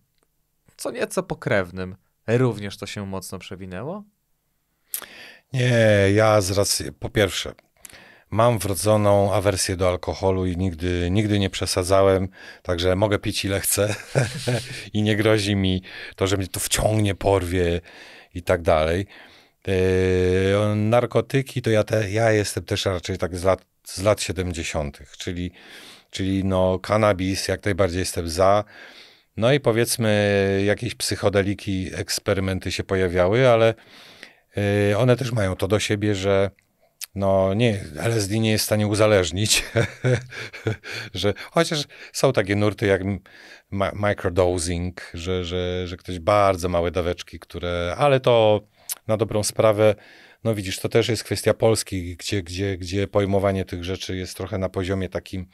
co nieco pokrewnym, również to się mocno przewinęło? Nie, ja z racji, po pierwsze, mam wrodzoną awersję do alkoholu i nigdy, nigdy nie przesadzałem, także mogę pić ile chcę i nie grozi mi to, że mnie to wciągnie, porwie i tak dalej. Yy, narkotyki to ja, te, ja jestem też raczej tak z lat, z lat 70., czyli, czyli no, kanabis jak najbardziej jestem za. No i powiedzmy, jakieś psychodeliki, eksperymenty się pojawiały, ale y, one też mają to do siebie, że no nie, LSD nie jest w stanie uzależnić, że chociaż są takie nurty jak microdosing, że, że, że ktoś bardzo małe daweczki, które, ale to na dobrą sprawę, no widzisz, to też jest kwestia Polski, gdzie, gdzie, gdzie pojmowanie tych rzeczy jest trochę na poziomie takim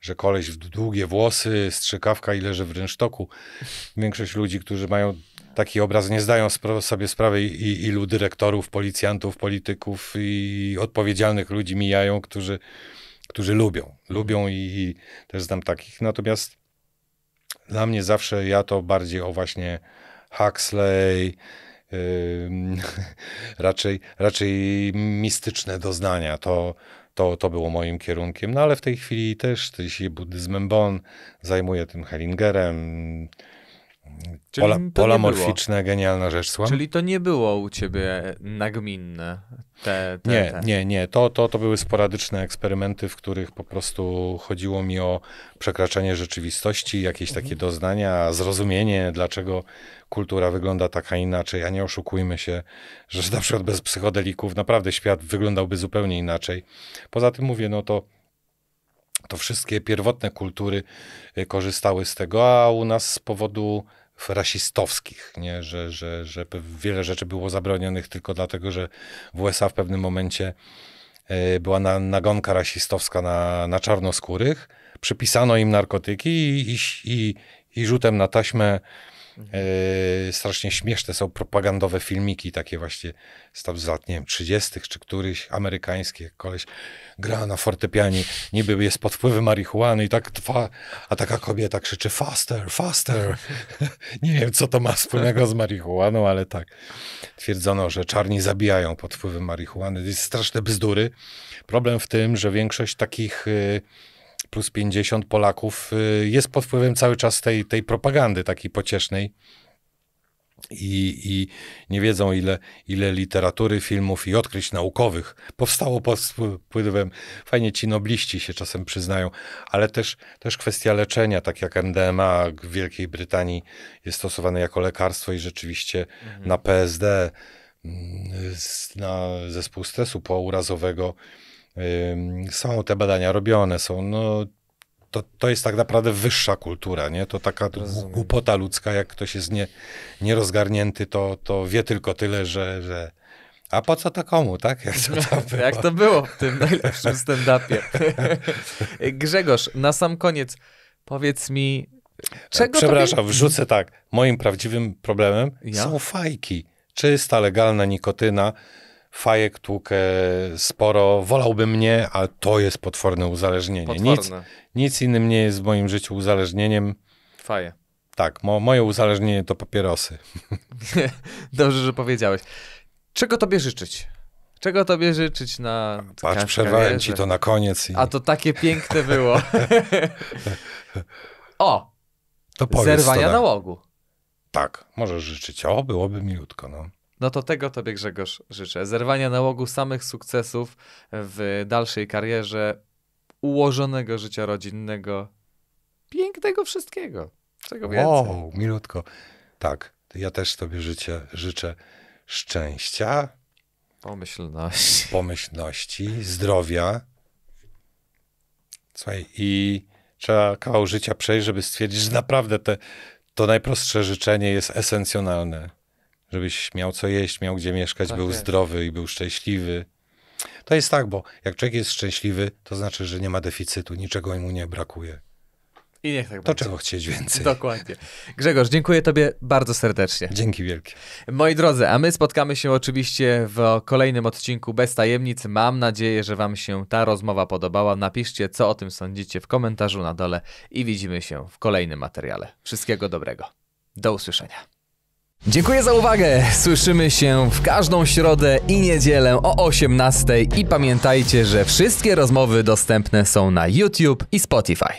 że koleś w długie włosy, strzykawka i leży w rynsztoku. Większość ludzi, którzy mają taki obraz, nie zdają spra sobie sprawy, i, ilu dyrektorów, policjantów, polityków i odpowiedzialnych ludzi mijają, którzy, którzy lubią. Lubią i, i też znam takich. Natomiast dla mnie zawsze ja to bardziej o właśnie Huxley, raczej, raczej mistyczne doznania. To, to, to było moim kierunkiem. No ale w tej chwili też, jeśli buddyzmem Bon, zajmuję tym Hellingerem, Pola, polamorficzne, genialna rzecz, słucham? Czyli to nie było u ciebie nagminne? Te, te, nie, te. nie, nie. To, to, to były sporadyczne eksperymenty, w których po prostu chodziło mi o przekraczanie rzeczywistości, jakieś takie mhm. doznania, zrozumienie, dlaczego kultura wygląda taka inaczej, a nie oszukujmy się, że na przykład bez psychodelików naprawdę świat wyglądałby zupełnie inaczej. Poza tym mówię, no to to wszystkie pierwotne kultury y, korzystały z tego, a u nas z powodu rasistowskich, nie? Że, że, że wiele rzeczy było zabronionych tylko dlatego, że w USA w pewnym momencie e, była na, nagonka rasistowska na, na czarnoskórych, przypisano im narkotyki i, i, i, i rzutem na taśmę Mhm. E, strasznie śmieszne są propagandowe filmiki, takie właśnie z lat, nie wiem, 30. czy któryś, amerykańskie, koleś gra na fortepianie, niby jest pod wpływem marihuany i tak trwa, a taka kobieta krzyczy faster, faster. nie wiem, co to ma wspólnego z marihuaną, ale tak. Twierdzono, że czarni zabijają pod wpływem marihuany. To jest straszne bzdury. Problem w tym, że większość takich... Y, plus 50 Polaków y, jest pod wpływem cały czas tej, tej propagandy takiej pociesznej. I, I, nie wiedzą, ile, ile literatury, filmów i odkryć naukowych powstało pod wpływem. Fajnie ci nobliści się czasem przyznają, ale też, też kwestia leczenia, tak jak MDMA w Wielkiej Brytanii jest stosowane jako lekarstwo i rzeczywiście mhm. na PSD, mm, na zespół stresu pourazowego, są te badania robione, są, no, to, to jest tak naprawdę wyższa kultura, nie? To taka Rozumiem. głupota ludzka, jak ktoś jest nie, nierozgarnięty, to, to wie tylko tyle, że, że a po co to komu, tak? Jak to, było? jak to było w tym najlepszym stand-upie. Grzegorz, na sam koniec powiedz mi, czego... Przepraszam, tobie... wrzucę tak. Moim prawdziwym problemem ja? są fajki. Czysta, legalna nikotyna fajek tłukę sporo, wolałbym mnie, ale to jest potworne uzależnienie. Potworne. Nic, nic innym nie jest w moim życiu uzależnieniem. Faje. Tak, mo moje uzależnienie to papierosy. Dobrze, że powiedziałeś. Czego tobie życzyć? Czego tobie życzyć na. Patrz, przerwałem ci to na koniec. I... A to takie piękne było. o! To Zerwania to tak. nałogu. Tak, możesz życzyć. O, byłoby miłutko. No. No to tego Tobie Grzegorz życzę. Zerwania nałogu, samych sukcesów w dalszej karierze, ułożonego życia rodzinnego, pięknego wszystkiego. Czego więcej? Wow, milutko. Tak, ja też Tobie życie, życzę szczęścia. Pomyślności. Pomyślności, zdrowia. Słuchaj, i trzeba kawał życia przejść, żeby stwierdzić, że naprawdę te, to najprostsze życzenie jest esencjonalne żebyś miał co jeść, miał gdzie mieszkać, tak był jest. zdrowy i był szczęśliwy. To jest tak, bo jak człowiek jest szczęśliwy, to znaczy, że nie ma deficytu, niczego mu nie brakuje. I niech tak To będzie. czego chcieć więcej. Dokładnie. Grzegorz, dziękuję tobie bardzo serdecznie. Dzięki wielkie. Moi drodzy, a my spotkamy się oczywiście w kolejnym odcinku Bez Tajemnic. Mam nadzieję, że wam się ta rozmowa podobała. Napiszcie, co o tym sądzicie w komentarzu na dole i widzimy się w kolejnym materiale. Wszystkiego dobrego. Do usłyszenia. Dziękuję za uwagę. Słyszymy się w każdą środę i niedzielę o 18:00 i pamiętajcie, że wszystkie rozmowy dostępne są na YouTube i Spotify.